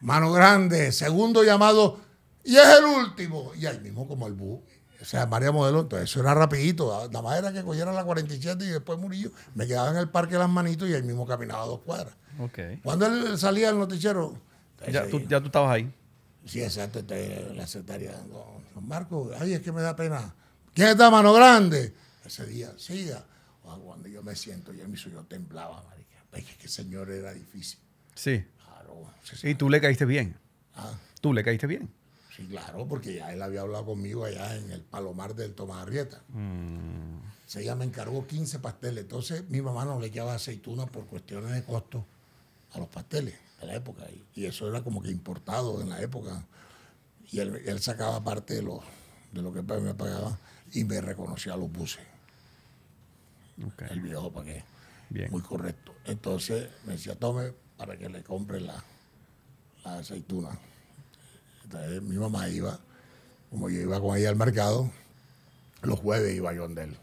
Mano grande, segundo llamado, y es el último. Y ahí mismo como el búho o sea, María Modelo, entonces eso era rapidito. Nada más era que cogiera la 47 y después Murillo. Me quedaba en el parque las manitos y ahí mismo caminaba dos cuadras. Okay. Cuando él salía del noticiero... Ya, tú, estabas ahí. Sí, exacto. Este, la secretaria, don Marco, ay, es que me da pena. ¿Quién está mano grande? Ese día, Sí, cuando yo me siento, yo me hizo, yo temblaba, marica. Es que señor era difícil. Sí. Claro. y tú le caíste bien. Ah. Tú le caíste bien claro, porque ya él había hablado conmigo allá en el Palomar del Tomás Arrieta. Mm. ella me encargó 15 pasteles. Entonces mi mamá no le llevaba aceituna por cuestiones de costo a los pasteles de la época. Y eso era como que importado en la época. Y él, sacaba parte de, de lo que me pagaba y me reconocía los buses. El viejo para qué. Muy correcto. Entonces me decía, tome para que le compre la, la aceituna mi mamá iba, como yo iba con ella al mercado, los jueves iba yo donde él.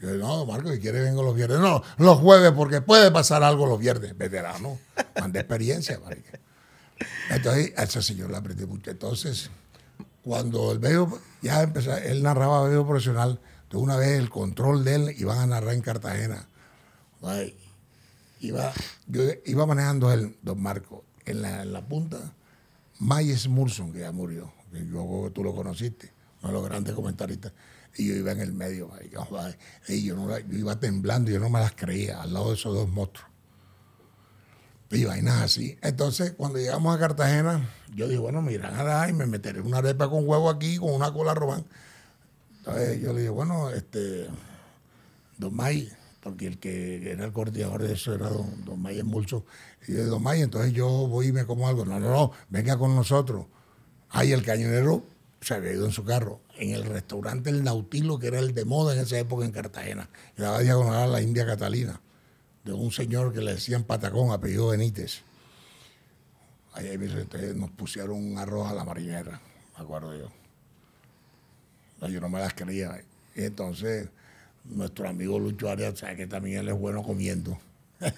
Yo no, Marco, si quieres vengo los viernes. No, los jueves, porque puede pasar algo los viernes. Veterano, de experiencia, marica. Entonces, a ese señor le aprendí mucho. Entonces, cuando el veo, ya empezó, él narraba veo profesional, entonces una vez el control de él iban a narrar en Cartagena. iba, yo iba manejando él, don Marco, en la punta, May Murson, que ya murió, que yo tú lo conociste, uno de los grandes comentaristas, y yo iba en el medio, y yo, iba temblando, yo no me las creía, al lado de esos dos monstruos. Y vainas así. Entonces, cuando llegamos a Cartagena, yo dije, bueno, me irán a y me meteré una arepa con huevo aquí, con una cola robán. Entonces yo le dije, bueno, este, Don May, porque el que era el coordinador de eso era don, don Mulso. Y yo, don May, entonces yo voy y me como algo. No, no, no, venga con nosotros. Ahí el cañonero se había ido en su carro, en el restaurante El Nautilo, que era el de moda en esa época en Cartagena. Y daba diagonal a la India Catalina, de un señor que le decían Patacón, apellido Benítez. Ahí nos pusieron un arroz a la marinera, me acuerdo yo. yo no me las creía. Y entonces nuestro amigo Lucho Arias, sabe que también él es bueno comiendo.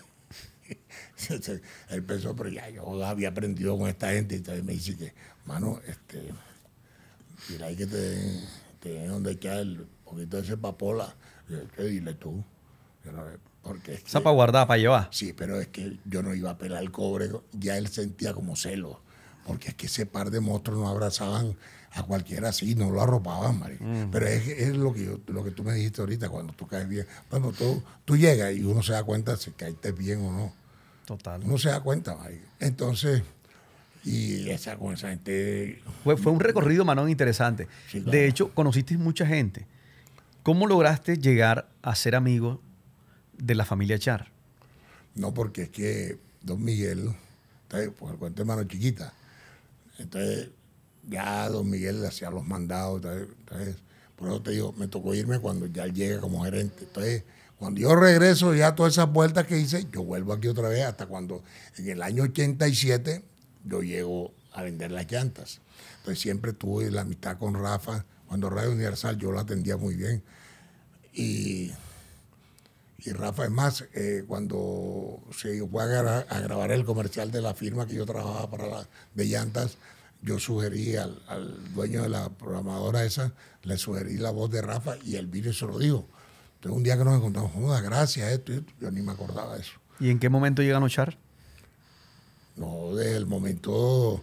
él pensó, pero ya yo había aprendido con esta gente. Y entonces me dice que, mano, este, mira ahí que te, te donde queda el poquito de ese papola. ¿qué dile tú? Yo, porque es para guardar, para llevar. Sí, pero es que yo no iba a pelar el cobre. Ya él sentía como celos, Porque es que ese par de monstruos nos abrazaban a cualquiera sí, no lo arropaban, marico. Pero es, lo, que lo que tú me dijiste ahorita, cuando tú caes bien. Bueno, tú, tú llegas y uno se da cuenta si caíste bien o no. Total. Uno se da cuenta, marico. Entonces, y esa, con esa gente... Fue, un recorrido, Manón, interesante. De hecho, conociste mucha gente. ¿Cómo lograste llegar a ser amigo de la familia Char? No, porque es que Don Miguel, pues el cuento hermano chiquita. Entonces, ya don Miguel hacía los mandados. por eso te digo, me tocó irme cuando ya llega como gerente. Entonces, cuando yo regreso, ya todas esas vueltas que hice, yo vuelvo aquí otra vez hasta cuando en el año 87 yo llego a vender las llantas. Entonces siempre tuve la amistad con Rafa. Cuando Radio Universal yo la atendía muy bien. Y, y Rafa, es más, eh, cuando se fue a, grabar el comercial de la firma que yo trabajaba para las de llantas, yo sugerí al, dueño de la programadora esa, le sugerí la voz de Rafa y el virus se lo dijo. Entonces un día que nos encontramos, joda, gracias, esto, esto, yo ni me acordaba de eso. ¿Y en qué momento llegan a echar No, desde el momento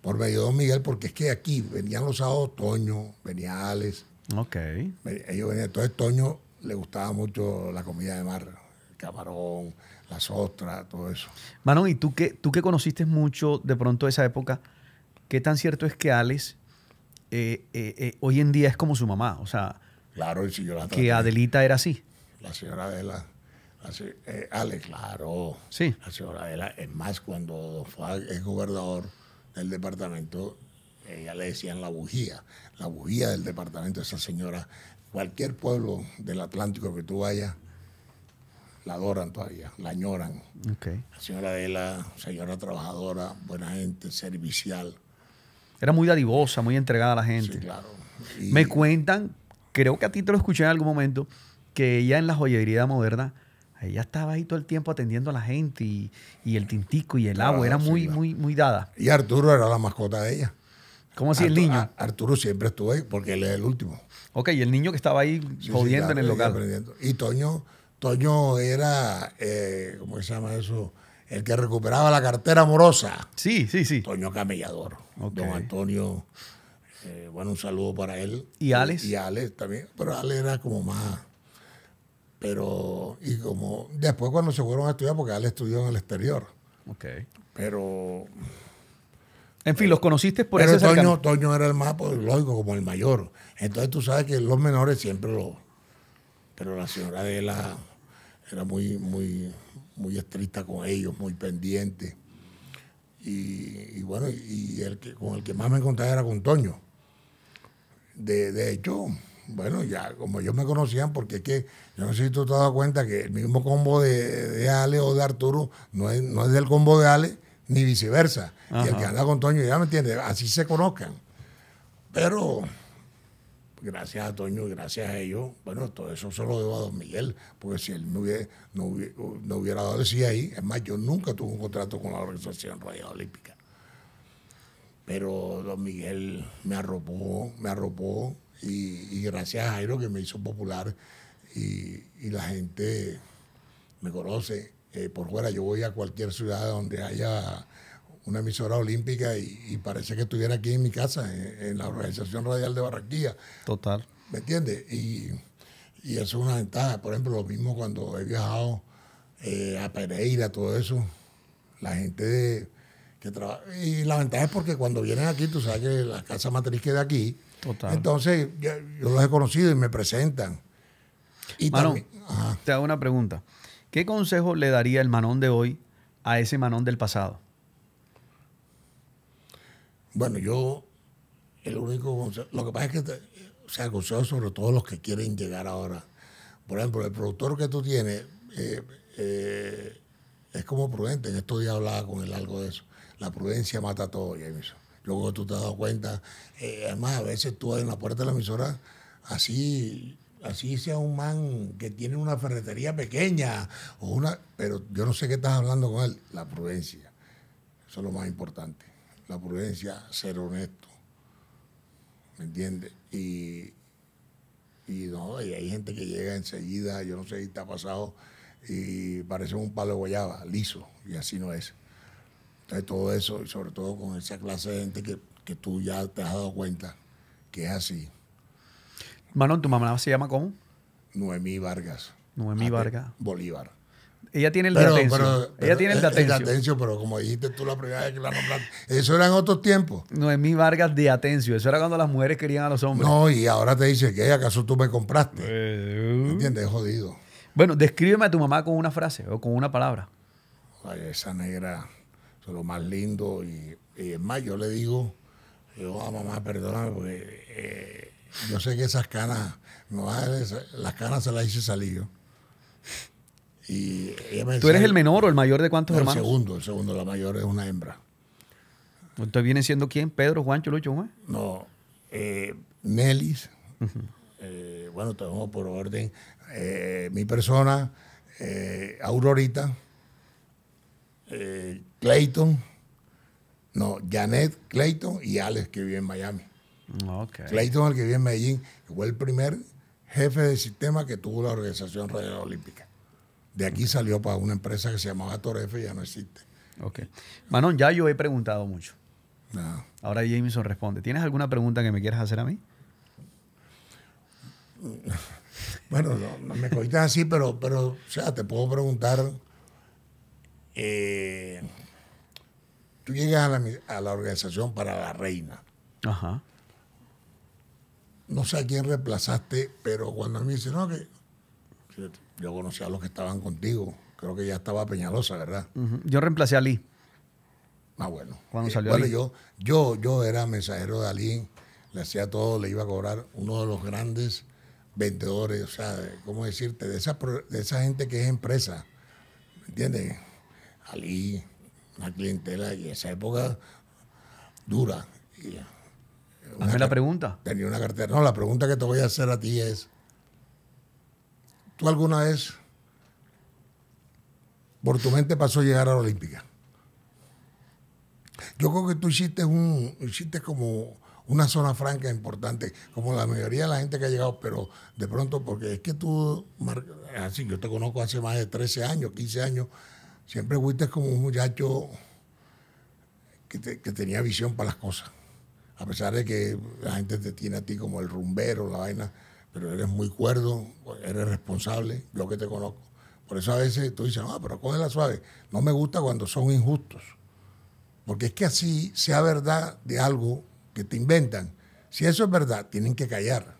por medio de Don Miguel, porque es que aquí venían los sábados Toño, venía Alex. Ok. Ellos venían, entonces Toño le gustaba mucho la comida de mar, el camarón, las ostras, todo eso. Manon, ¿y tú que, tú que conociste mucho de pronto esa época? ¿Qué tan cierto es que Alex eh, eh, eh, hoy en día es como su mamá? O sea, claro, que Adelita era así. La señora Adela, Alex, claro. Sí. La señora Adela, es más, cuando fue gobernador del departamento, ella le decían la bujía, la bujía del departamento, esa señora. Cualquier pueblo del Atlántico que tú vayas, la adoran todavía, la añoran. La señora Adela, señora trabajadora, buena gente, servicial. Era muy dadivosa, muy entregada a la gente. Me cuentan, creo que a ti te lo escuché en algún momento, que ella en la joyería moderna, ella estaba ahí todo el tiempo atendiendo a la gente y, el tintico y el agua, era muy, muy, muy dada. Y Arturo era la mascota de ella. ¿Cómo así el niño? Arturo siempre estuvo ahí porque él es el último. Ok, y el niño que estaba ahí jodiendo en el local. Y Toño, Toño era, eh, ¿cómo se llama eso? el que recuperaba la cartera amorosa. Sí, sí, sí. Toño Camellador. Don Antonio. Eh, bueno, un saludo para él. ¿Y Alex? Y Alex también. Pero Alex era como más. Pero, y como. Después, cuando se fueron a estudiar, porque Alex estudió en el exterior. Ok. Pero. En fin, los conociste por pero ese Toño, Toño era el más pues, lógico, como el mayor. Entonces tú sabes que los menores siempre lo. Pero la señora de la era muy, muy, muy estricta con ellos, muy pendiente. Y, bueno, y el que, con el que más me encontraba era con Toño. De, hecho, bueno, ya como ellos me conocían, porque es que yo no sé si tú te has dado cuenta que el mismo combo de, Ale o de Arturo no es, del combo de Ale, ni viceversa. Y el que anda con Toño, ya me entiende, así se conozcan. Pero gracias a Toño, y gracias a ellos, bueno, todo eso se lo debo a Don Miguel, porque si él no hubiera, no hubiera, dado el ahí, es más, yo nunca tuve un contrato con la Organización radio Olímpica. Pero Don Miguel me arropó, me arropó, y, gracias a Jairo que me hizo popular y, la gente me conoce. Eh, por fuera, yo voy a cualquier ciudad donde haya una emisora olímpica y, parece que estuviera aquí en mi casa, en, la organización radial de Barranquilla. Total. ¿Me entiendes? Y, eso es una ventaja. Por ejemplo, lo mismo cuando he viajado eh, a Pereira, todo eso, la gente de, que trabaja. Y la ventaja es porque cuando vienen aquí, tú sabes que la casa matriz queda aquí. Total. Entonces, yo, los he conocido y me presentan. Y te hago una pregunta. ¿Qué consejo le daría el Manón de hoy a ese Manón del pasado? Bueno, yo, el único consejo, lo que pasa es que se aconseja sobre todo los que quieren llegar ahora. Por ejemplo, el productor que tú tienes eh, eh, es como prudente. En estos días hablaba con él algo de eso. La prudencia mata todo, Jameson. Luego tú te has dado cuenta. Eh, además, a veces tú en la puerta de la emisora, así, así sea un man que tiene una ferretería pequeña, o una, pero yo no sé qué estás hablando con él. La prudencia. Eso es lo más importante la prudencia, ser honesto. ¿Me entiendes? Y, no, hay gente que llega enseguida, yo no sé si ha pasado, y parece un palo de guayaba, liso, y así no es. Entonces todo eso, y sobre todo con esa clase de gente que, que tú ya te has dado cuenta que es así. Manon, ¿tu mamá se llama cómo? Noemí Vargas. Noemí Vargas. Bolívar ella tiene el de atención. Pero, ella tiene el de eh, pero como dijiste tú la primera vez que la nombraste, eso era en otros tiempos. No, es mi Vargas de atencio Eso era cuando las mujeres querían a los hombres. No, y ahora te dice que acaso tú me compraste. ¿Me eh. entiendes? Jodido. Bueno, descríbeme a tu mamá con una frase o con una palabra. Ay, esa negra es lo más lindo. Y, y es más, yo le digo, yo, a ah, mamá, perdóname, porque eh, yo sé que esas canas, no, las canas se las hice salir yo. ¿Tú eres el menor o el mayor de cuántos hermanos? El segundo, el segundo, la mayor es una hembra. ¿Entonces viene siendo quién? ¿Pedro, Juancho, Lucho, No, eh, Nelis. Eh, bueno, tenemos por orden eh, mi persona, eh, Aurorita, Clayton, no, Janet, Clayton y Alex que vive en Miami. Okay. Clayton, el que vive en Medellín, fue el primer jefe de sistema que tuvo la Organización radio Olímpica de aquí salió para una empresa que se llamaba Torrefe y ya no existe. Ok. Manon, ya yo he preguntado mucho. Ahora Jameson responde. ¿Tienes alguna pregunta que me quieras hacer a mí? Bueno, me cogiste así, pero, pero, o sea, te puedo preguntar. Eh, tú llegas a la, organización para la reina. Ajá. No sé a quién reemplazaste, pero cuando me dicen, no, que yo conocía a los que estaban contigo. Creo que ya estaba Peñalosa, ¿verdad? Yo reemplacé a Ali. Ah, bueno. Cuando eh, salió bueno, Yo, yo, yo era mensajero de Ali, le hacía todo, le iba a cobrar uno de los grandes vendedores, o sea, ¿cómo decirte? De esa, de esa gente que es empresa, ¿me entiendes? Ali, una clientela, y esa época dura. Eh, Hazme la pregunta. Tenía una cartera. No, la pregunta que te voy a hacer a ti es, ¿Tú alguna vez por tu mente pasó a llegar a la Olímpica? Yo creo que tú hiciste, un, como una zona franca importante, como la mayoría de la gente que ha llegado, pero de pronto, porque es que tú, así, ah, yo te conozco hace más de 13 años, 15 años, siempre fuiste como un muchacho que, que tenía visión para las cosas, a pesar de que la gente te tiene a ti como el rumbero, la vaina pero eres muy cuerdo, eres responsable, yo que te conozco. Por eso a veces tú dices, no, pero la suave. No me gusta cuando son injustos. Porque es que así sea verdad de algo que te inventan. Si eso es verdad, tienen que callar.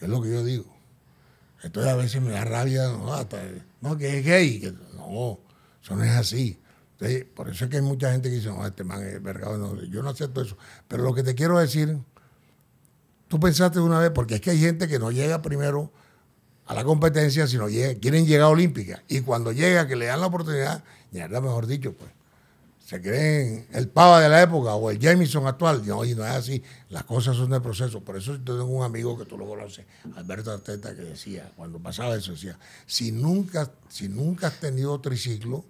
Es lo que yo digo. Entonces a veces me da rabia, no, hasta, no que es gay. no, eso no es así. por eso es que hay mucha gente que dice, no, este man es vergado. yo no acepto eso. Pero lo que te quiero decir tú pensaste una vez, porque es que hay gente que no llega primero a la competencia, sino quieren llegar a Olímpica. Y cuando llega, que le dan la oportunidad, ya era mejor dicho, pues. Se creen el pava de la época o el Jameson actual. No, y no es así. Las cosas son de proceso. Por eso yo tengo un amigo que tú lo conoces, Alberto Arteta, que decía, cuando pasaba eso, decía, si nunca, si nunca has tenido triciclo,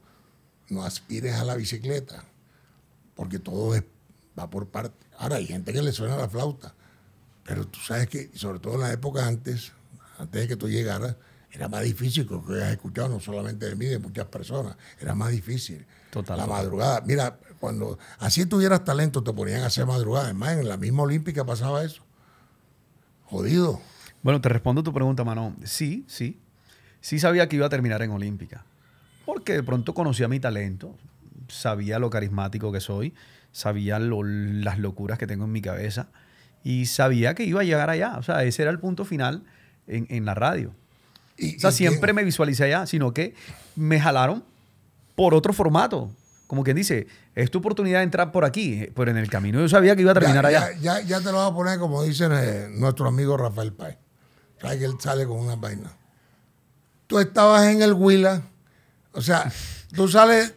no aspires a la bicicleta, porque todo va por parte. Ahora, hay gente que le suena la flauta pero tú sabes que, sobre todo en la época antes, antes de que tú llegaras, era más difícil, porque que has escuchado no solamente de mí, de muchas personas, era más difícil. Total. La madrugada, mira, cuando así tuvieras talento te ponían a hacer madrugada, además en la misma olímpica pasaba eso. Jodido. Bueno, te respondo tu pregunta, mano Sí, sí. Sí sabía que iba a terminar en olímpica, porque de pronto conocía mi talento, sabía lo carismático que soy, sabía las locuras que tengo en mi cabeza y sabía que iba a llegar allá. O sea, ese era el punto final en, la radio. o sea, siempre me visualicé allá, sino que me jalaron por otro formato. Como quien dice, es tu oportunidad de entrar por aquí, eh, pero en el camino yo sabía que iba a terminar allá. Ya, te lo voy a poner como dice eh, nuestro amigo Rafael Pay Rafael él sale con una vaina. Tú estabas en el Huila, o sea, tú sales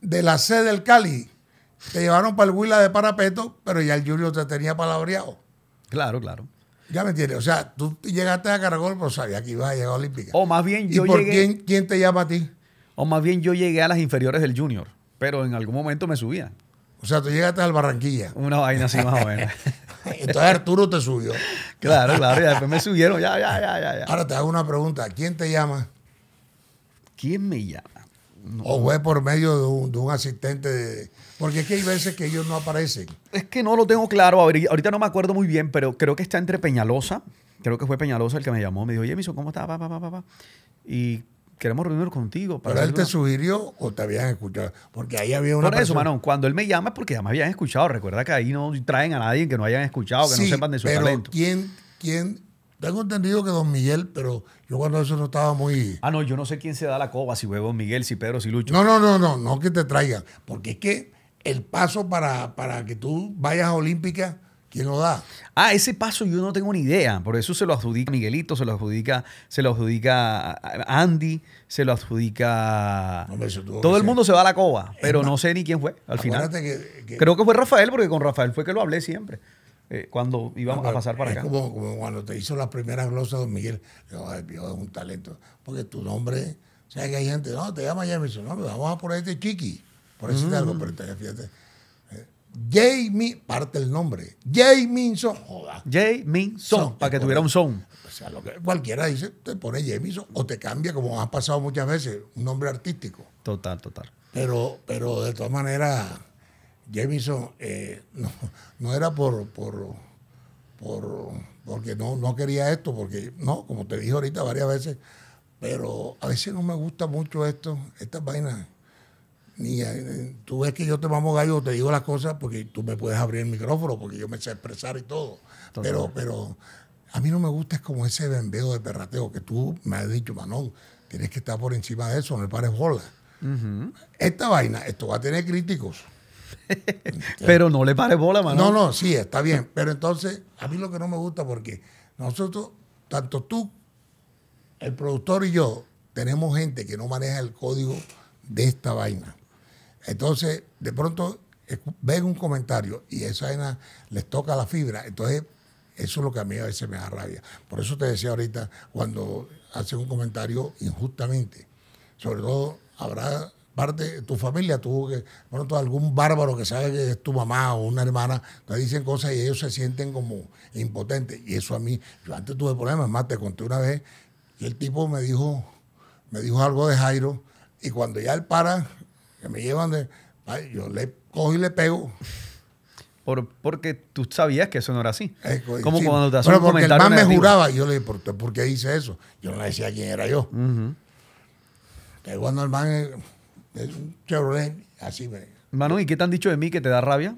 de la sede del Cali te llevaron para el Huila de parapeto, pero ya el Junior te tenía palabreado. Claro, claro. Ya me entiendes. O sea, tú llegaste a Caragol, pero sabías que ibas a llegar a Olímpica. O más bien yo por quién, te llama a ti? O más bien yo llegué a las inferiores del Junior, pero en algún momento me subía. O sea, tú llegaste al Barranquilla. Una vaina así más o menos. Entonces Arturo te subió. Claro, claro. ya después me subieron. ya, ya, ya, ya. Ahora te hago una pregunta. ¿Quién te llama? ¿Quién me llama? O fue por medio de un, asistente. porque es que hay veces que ellos no aparecen. Es que no lo tengo claro. Ahorita no me acuerdo muy bien, pero creo que está entre Peñalosa. Creo que fue Peñalosa el que me llamó. Me dijo, oye, Miso, ¿cómo estás? y queremos reunirnos contigo. Para ¿Pero él te sugirió o te habían escuchado? Porque ahí había una. Por eso, cuando él me llama es porque ya me habían escuchado. Recuerda que ahí no traen a nadie que no hayan escuchado, que no sepan de su pero quién tengo entendido que Don Miguel, pero yo cuando eso no estaba muy. Ah, no, yo no sé quién se da la coba, si fue Don Miguel, si Pedro, si Lucho. No, no, no, no, no que te traigan. Porque es que el paso para, que tú vayas a Olímpica, ¿quién lo da? Ah, ese paso yo no tengo ni idea. Por eso se lo adjudica Miguelito, se lo adjudica, se lo adjudica Andy, se lo adjudica. Todo el mundo se da la coba, pero no sé ni quién fue al final. Creo que fue Rafael, porque con Rafael fue que lo hablé siempre. Eh, cuando íbamos a pasar para acá. Como, cuando te hizo la primera glosa, don Miguel, Dios es un talento, porque tu nombre, o sea que hay gente, no, te llama Jameson, no, vamos a poner este Chiqui, por eso algo, mm. pero fíjate. Eh, Jamie, parte el nombre. Jaminson, joda. Jaminson, para que tuviera un son. O sea, lo que cualquiera dice, te pone Jameson. o te cambia, como ha pasado muchas veces, un nombre artístico. Total, total. Pero, pero de todas maneras, Jameson eh, no, no, era por, por, por porque no, no quería esto, porque no, como te dije ahorita varias veces, pero a veces no me gusta mucho esto, estas vainas. Ni, eh, tú ves que yo te mamo gallo, te digo las cosas porque tú me puedes abrir el micrófono, porque yo me sé expresar y todo. pero, pero a mí no me gusta es como ese bembeo de perrateo que tú me has dicho, Manón, tienes que estar por encima de eso, no le pares bola. Esta vaina, esto va a tener críticos. pero no le pare bola, mano. No, no, sí, está bien. Pero entonces, a mí lo que no me gusta porque nosotros, tanto tú, el productor y yo, tenemos gente que no maneja el código de esta vaina. Entonces, de pronto ven un comentario y esa vaina les toca la fibra. Entonces, eso es lo que a mí a veces me da rabia. Por eso te decía ahorita, cuando hacen un comentario injustamente, sobre todo habrá parte, tu familia, tuvo que, pronto algún bárbaro que sabe que es tu mamá o una hermana, te dicen cosas y ellos se sienten como impotentes. Y eso a mí, yo antes tuve problemas, más te conté una vez, y el tipo me dijo, me dijo algo de Jairo, y cuando ya él para, que me llevan de, yo le cojo y le pego. Por, porque tú sabías que eso no era así. cuando te porque el man me juraba, yo le dije, ¿por, qué dice eso? Yo no le decía quién era yo. cuando el man eh, es un así. Manu, ¿y qué te han dicho de mí que te da rabia?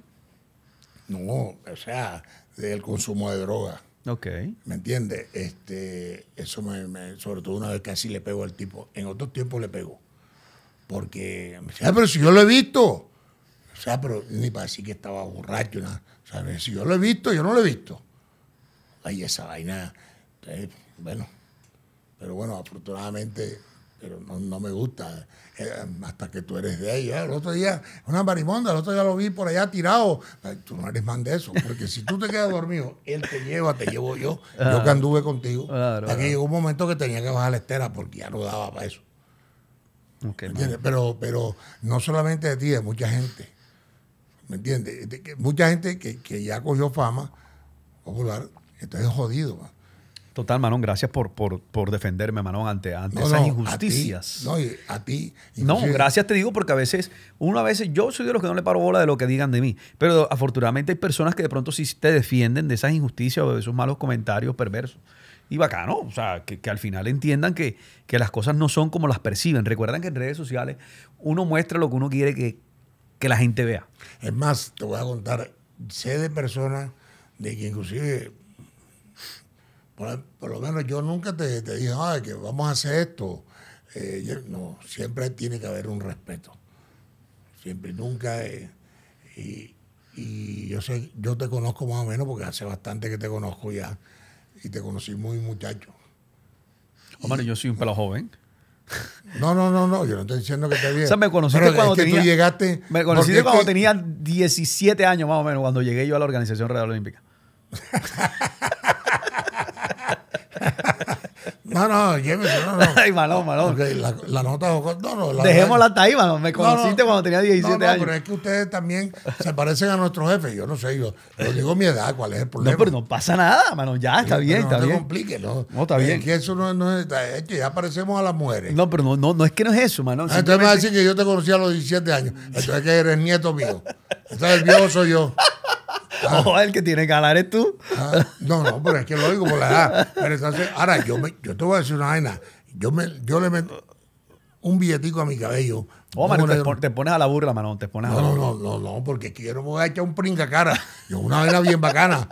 No, o sea, del consumo de droga. Ok. ¿Me entiendes? Este, eso me, sobre todo una vez que así le pego al tipo. En otros tiempos le pego. Porque me decía, ah, pero si yo lo he visto. O sea, pero ni para decir que estaba borracho. Nada. O sea, si yo lo he visto, yo no lo he visto. Ahí esa vaina. Eh, bueno. Pero bueno, afortunadamente pero no, me gusta. Eh, hasta que tú eres de ella. ¿eh? El otro día, una marimonda, el otro día lo vi por allá tirado. tú no eres man de eso, porque si tú te quedas dormido, él te lleva, te llevo yo. yo ah. que anduve contigo. Aquí llegó un momento que tenía que bajar la estera porque ya no daba para eso. pero, pero no solamente de ti, de mucha gente. ¿Me entiendes? Mucha gente que, que ya cogió fama popular, entonces es jodido. Total, Manón, gracias por, defenderme, Manón, ante, ante esas injusticias. no, a ti. No, gracias te digo porque a veces, uno a veces, yo soy de los que no le paro bola de lo que digan de mí, pero afortunadamente hay personas que de pronto sí te defienden de esas injusticias o de esos malos comentarios perversos. Y bacano, o sea, que, al final entiendan que, que, las cosas no son como las perciben. Recuerdan que en redes sociales uno muestra lo que uno quiere que, que la gente vea. Es más, te voy a contar, sé de personas de que inclusive por, lo menos yo nunca te, dije, Ay, que vamos a hacer esto. Eh, no, siempre tiene que haber un respeto. Siempre, nunca. Eh, y, yo sé, yo te conozco más o menos porque hace bastante que te conozco ya. Y te conocí muy muchacho. Hombre, oh, yo soy un pelo joven. No, no, no, no, yo no estoy diciendo que te vi. O sea, me conociste cuando es llegaste. Me conociste cuando tenía 17 años más o menos, cuando llegué yo a la Organización Real Olímpica. no, no, llévese, no, no. Ay, malón, ah, malón. la, nota No, Dejémosla hasta ahí, Me conociste cuando tenía 17 no, años. pero es que ustedes también se parecen a nuestros jefes. Yo no sé, yo, digo mi edad, ¿cuál es el problema? No, pero no pasa nada, mano. Ya, está bien, está no bien. No ¿no? No, está bien. Es que eso no, no es. que ya parecemos a las mujeres. No, pero no, no, no es que no es eso, mano. Ah, entonces me vas a decir que yo te conocí a los 17 años. Entonces que eres nieto mío. Entonces el viejo soy yo. o el que tiene galares tú. no, no, pero es que lo digo por la edad. Pero entonces, ahora, yo, me, yo te voy a decir una vaina. Yo, me, yo le meto un billetico a mi cabello. Oh, te, pones a la burla, manón. Te pones no, No, no, no, porque quiero voy a echar un pringa cara. Yo una vaina bien bacana.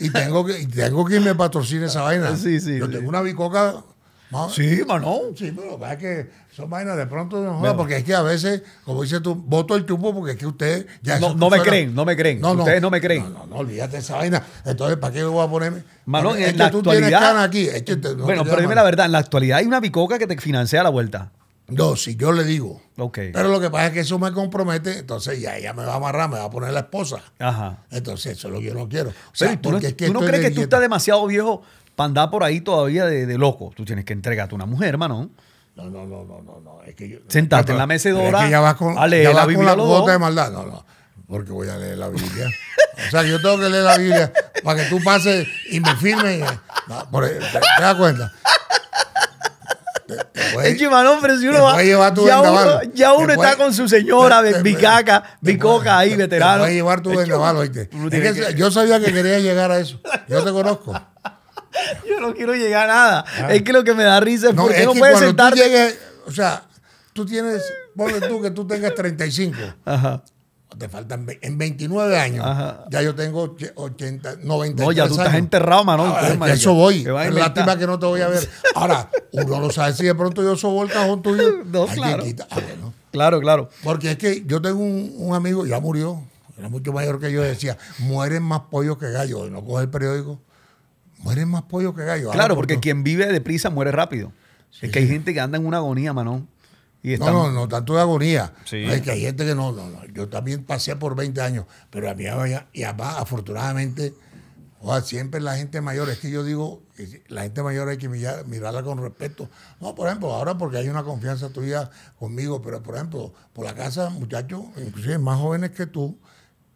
Y tengo que, tengo que irme a esa vaina. Sí, sí. Yo tengo una bicoca. Sí, manón. Sí, pero es que son vainas de pronto no joda, porque es que a veces, como dices tú, voto el tubo porque es que ustedes ya No, no me creen, no me creen. No, ustedes no me creen. No, no, no, olvídate esa vaina. Entonces, ¿para qué me voy a ponerme? Manón, en la actualidad, tienes aquí. bueno, pero dime la verdad, en la actualidad hay una bicoca que te financia la vuelta. No, si yo le digo. Okay. Pero lo que pasa es que eso me compromete, entonces ya ella me va a amarrar, me va a poner la esposa. Ajá. Entonces, eso es lo que yo no quiero. O sea, tú no, es que tú no crees que tú estás demasiado viejo para andar por ahí todavía de, loco. Tú tienes que entregarte a una mujer, hermano. No, no, no, no, no. no. Es que yo, Sentate en la mecedora. Es que ya vas con, a leer ya vas la Biblia. Con la de maldad. No, no. Porque voy a leer la Biblia. o sea, yo tengo que leer la Biblia para que tú pases y me firmes. E- te, das cuenta. Es es pero si uno va. Llevar tu ya, uno, ya uno está con su señora, bicaca, bicoca ahí, veterano. voy a llevar tu vendaval, oíste. yo sabía que quería llegar a eso. Yo te conozco. Yo no quiero llegar a nada. Es que lo que me da risa es no, porque no que puedes sentarte. Tú o sea, tú tienes, ponle tú que tú tengas 35. Ajá. Te faltan en 29 años. Ajá. Ya yo tengo 80, 90 No, ya tú estás enterrado, Manón. Ah, eso voy. Lástima que no te voy a ver. Ahora, uno lo sabe si de pronto yo sobo el cajón tuyo. No, claro. Ah, claro, claro. Porque es que yo tengo un, amigo, ya murió, era mucho mayor que yo, decía, mueren más pollos que gallos. No coge el periódico mueren más pollo que gallo. Claro, ah, porque quien vive deprisa muere rápido. es que hay gente que anda en una agonía, Manón. No, no, no, tanto de agonía. es que hay gente que no, Yo también pasé por 20 años, pero a mí, y además, afortunadamente, o siempre la gente mayor, es que yo digo, la gente mayor hay que mirarla con respeto. No, por ejemplo, ahora porque hay una confianza tuya conmigo, pero por ejemplo, por la casa, muchachos, inclusive más jóvenes que tú,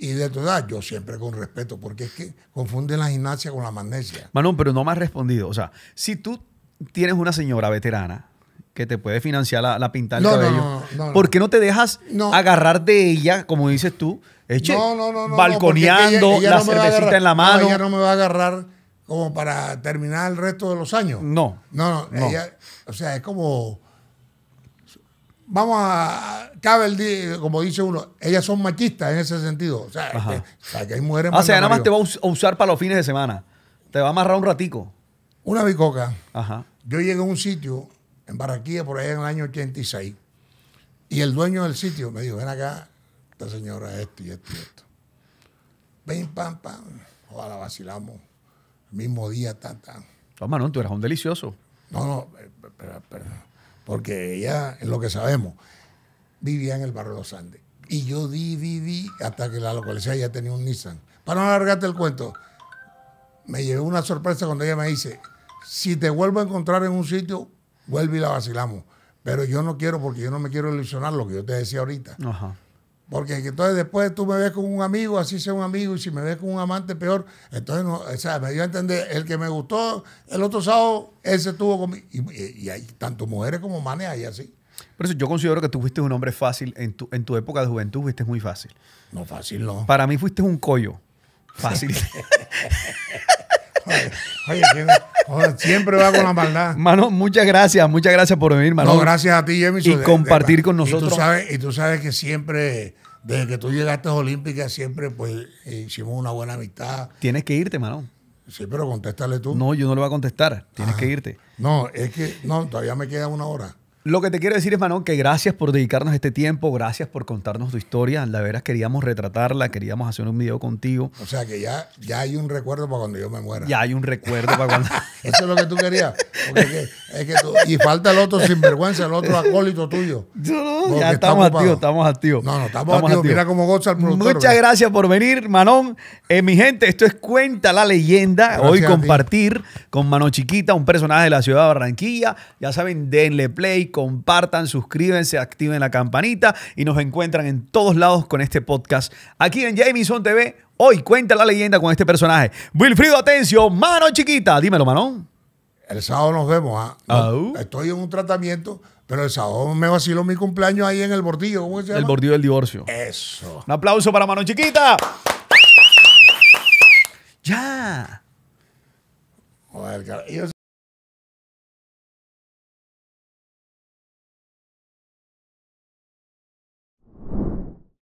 y de tu edad, yo siempre con respeto, porque es que confunden la gimnasia con la magnesia. Manu, pero no me has respondido. O sea, si tú tienes una señora veterana que te puede financiar la, la de ellos, ¿por qué no te dejas agarrar de ella, como dices tú, eche, balconeando la cervecita en la mano? ella no me va a agarrar como para terminar el resto de los años. No. No, no. o sea, es como vamos a. Cabe el día, como dice uno, ellas son machistas en ese sentido. O sea, este, que, hay mujeres machistas. O sea, nada más te va a usar para los fines de semana. Te va a amarrar un ratico. Una bicoca. Ajá. Yo llegué a un sitio en Barranquilla por ahí en el año 86. Y el dueño del sitio me dijo, ven acá, esta señora, esto y esto y esto. Ven, pam, pam. Ojalá vacilamos. El mismo día, tan, tan. Toma, no, tú eras un delicioso. No, no, espera, eh, espera porque ella, en lo que sabemos, vivía en el barrio los Andes. Y yo di, di, di, hasta que la localidad ya tenía un Nissan. Para no alargarte el cuento, me llevé una sorpresa cuando ella me dice, si te vuelvo a encontrar en un sitio, vuelve y la vacilamos. Pero yo no quiero, porque yo no me quiero ilusionar lo que yo te decía ahorita. Ajá. Porque entonces después tú me ves con un amigo, así sea un amigo, y si me ves con un amante peor, entonces no, o sea, me dio a entender, el que me gustó el otro sábado, ese estuvo conmigo. Y, hay tanto mujeres como manes ahí así. Por eso yo considero que tú fuiste un hombre fácil, en tu, en tu época de juventud fuiste muy fácil. No, fácil no. Para mí fuiste un collo. Fácil. Oye, siempre va con la maldad. Mano, muchas gracias, muchas gracias por venir, mano. No, gracias a ti, Jemison. Y compartir con nosotros. y tú sabes que siempre desde que tú llegaste a Olímpicas siempre pues eh, hicimos una buena amistad. Tienes que irte, mano. Sí, pero contéstale tú. No, yo no le voy a contestar. Tienes que irte. No, es que no, todavía me queda una hora. Lo que te quiero decir es, Manón, que gracias por dedicarnos este tiempo, gracias por contarnos tu historia. La verdad queríamos retratarla, queríamos hacer un video contigo. O sea que ya, ya hay un recuerdo para cuando yo me muera. Ya hay un recuerdo para cuando... Eso es lo que tú querías. y falta el otro sinvergüenza, el otro acólito tuyo. ya estamos activos, estamos activos. No, no, estamos, activos. Mira cómo goza el productor. Muchas gracias por venir, Manón. Eh, mi gente, esto es Cuenta la Leyenda. Hoy compartir con Manon Chiquita, un personaje de la ciudad de Barranquilla. Ya saben, denle play compartan, suscríbanse, activen la campanita y nos encuentran en todos lados con este podcast aquí en Jamison TV. Hoy cuenta la leyenda con este personaje. Wilfrido Atencio, mano chiquita. Dímelo, Manón. El sábado nos vemos. ¿ah? Ah. Estoy en un tratamiento, pero el sábado me vaciló mi cumpleaños ahí en el bordillo. ¿Cómo se El bordillo del divorcio. Eso. Un aplauso para mano chiquita. ya. Joder, yo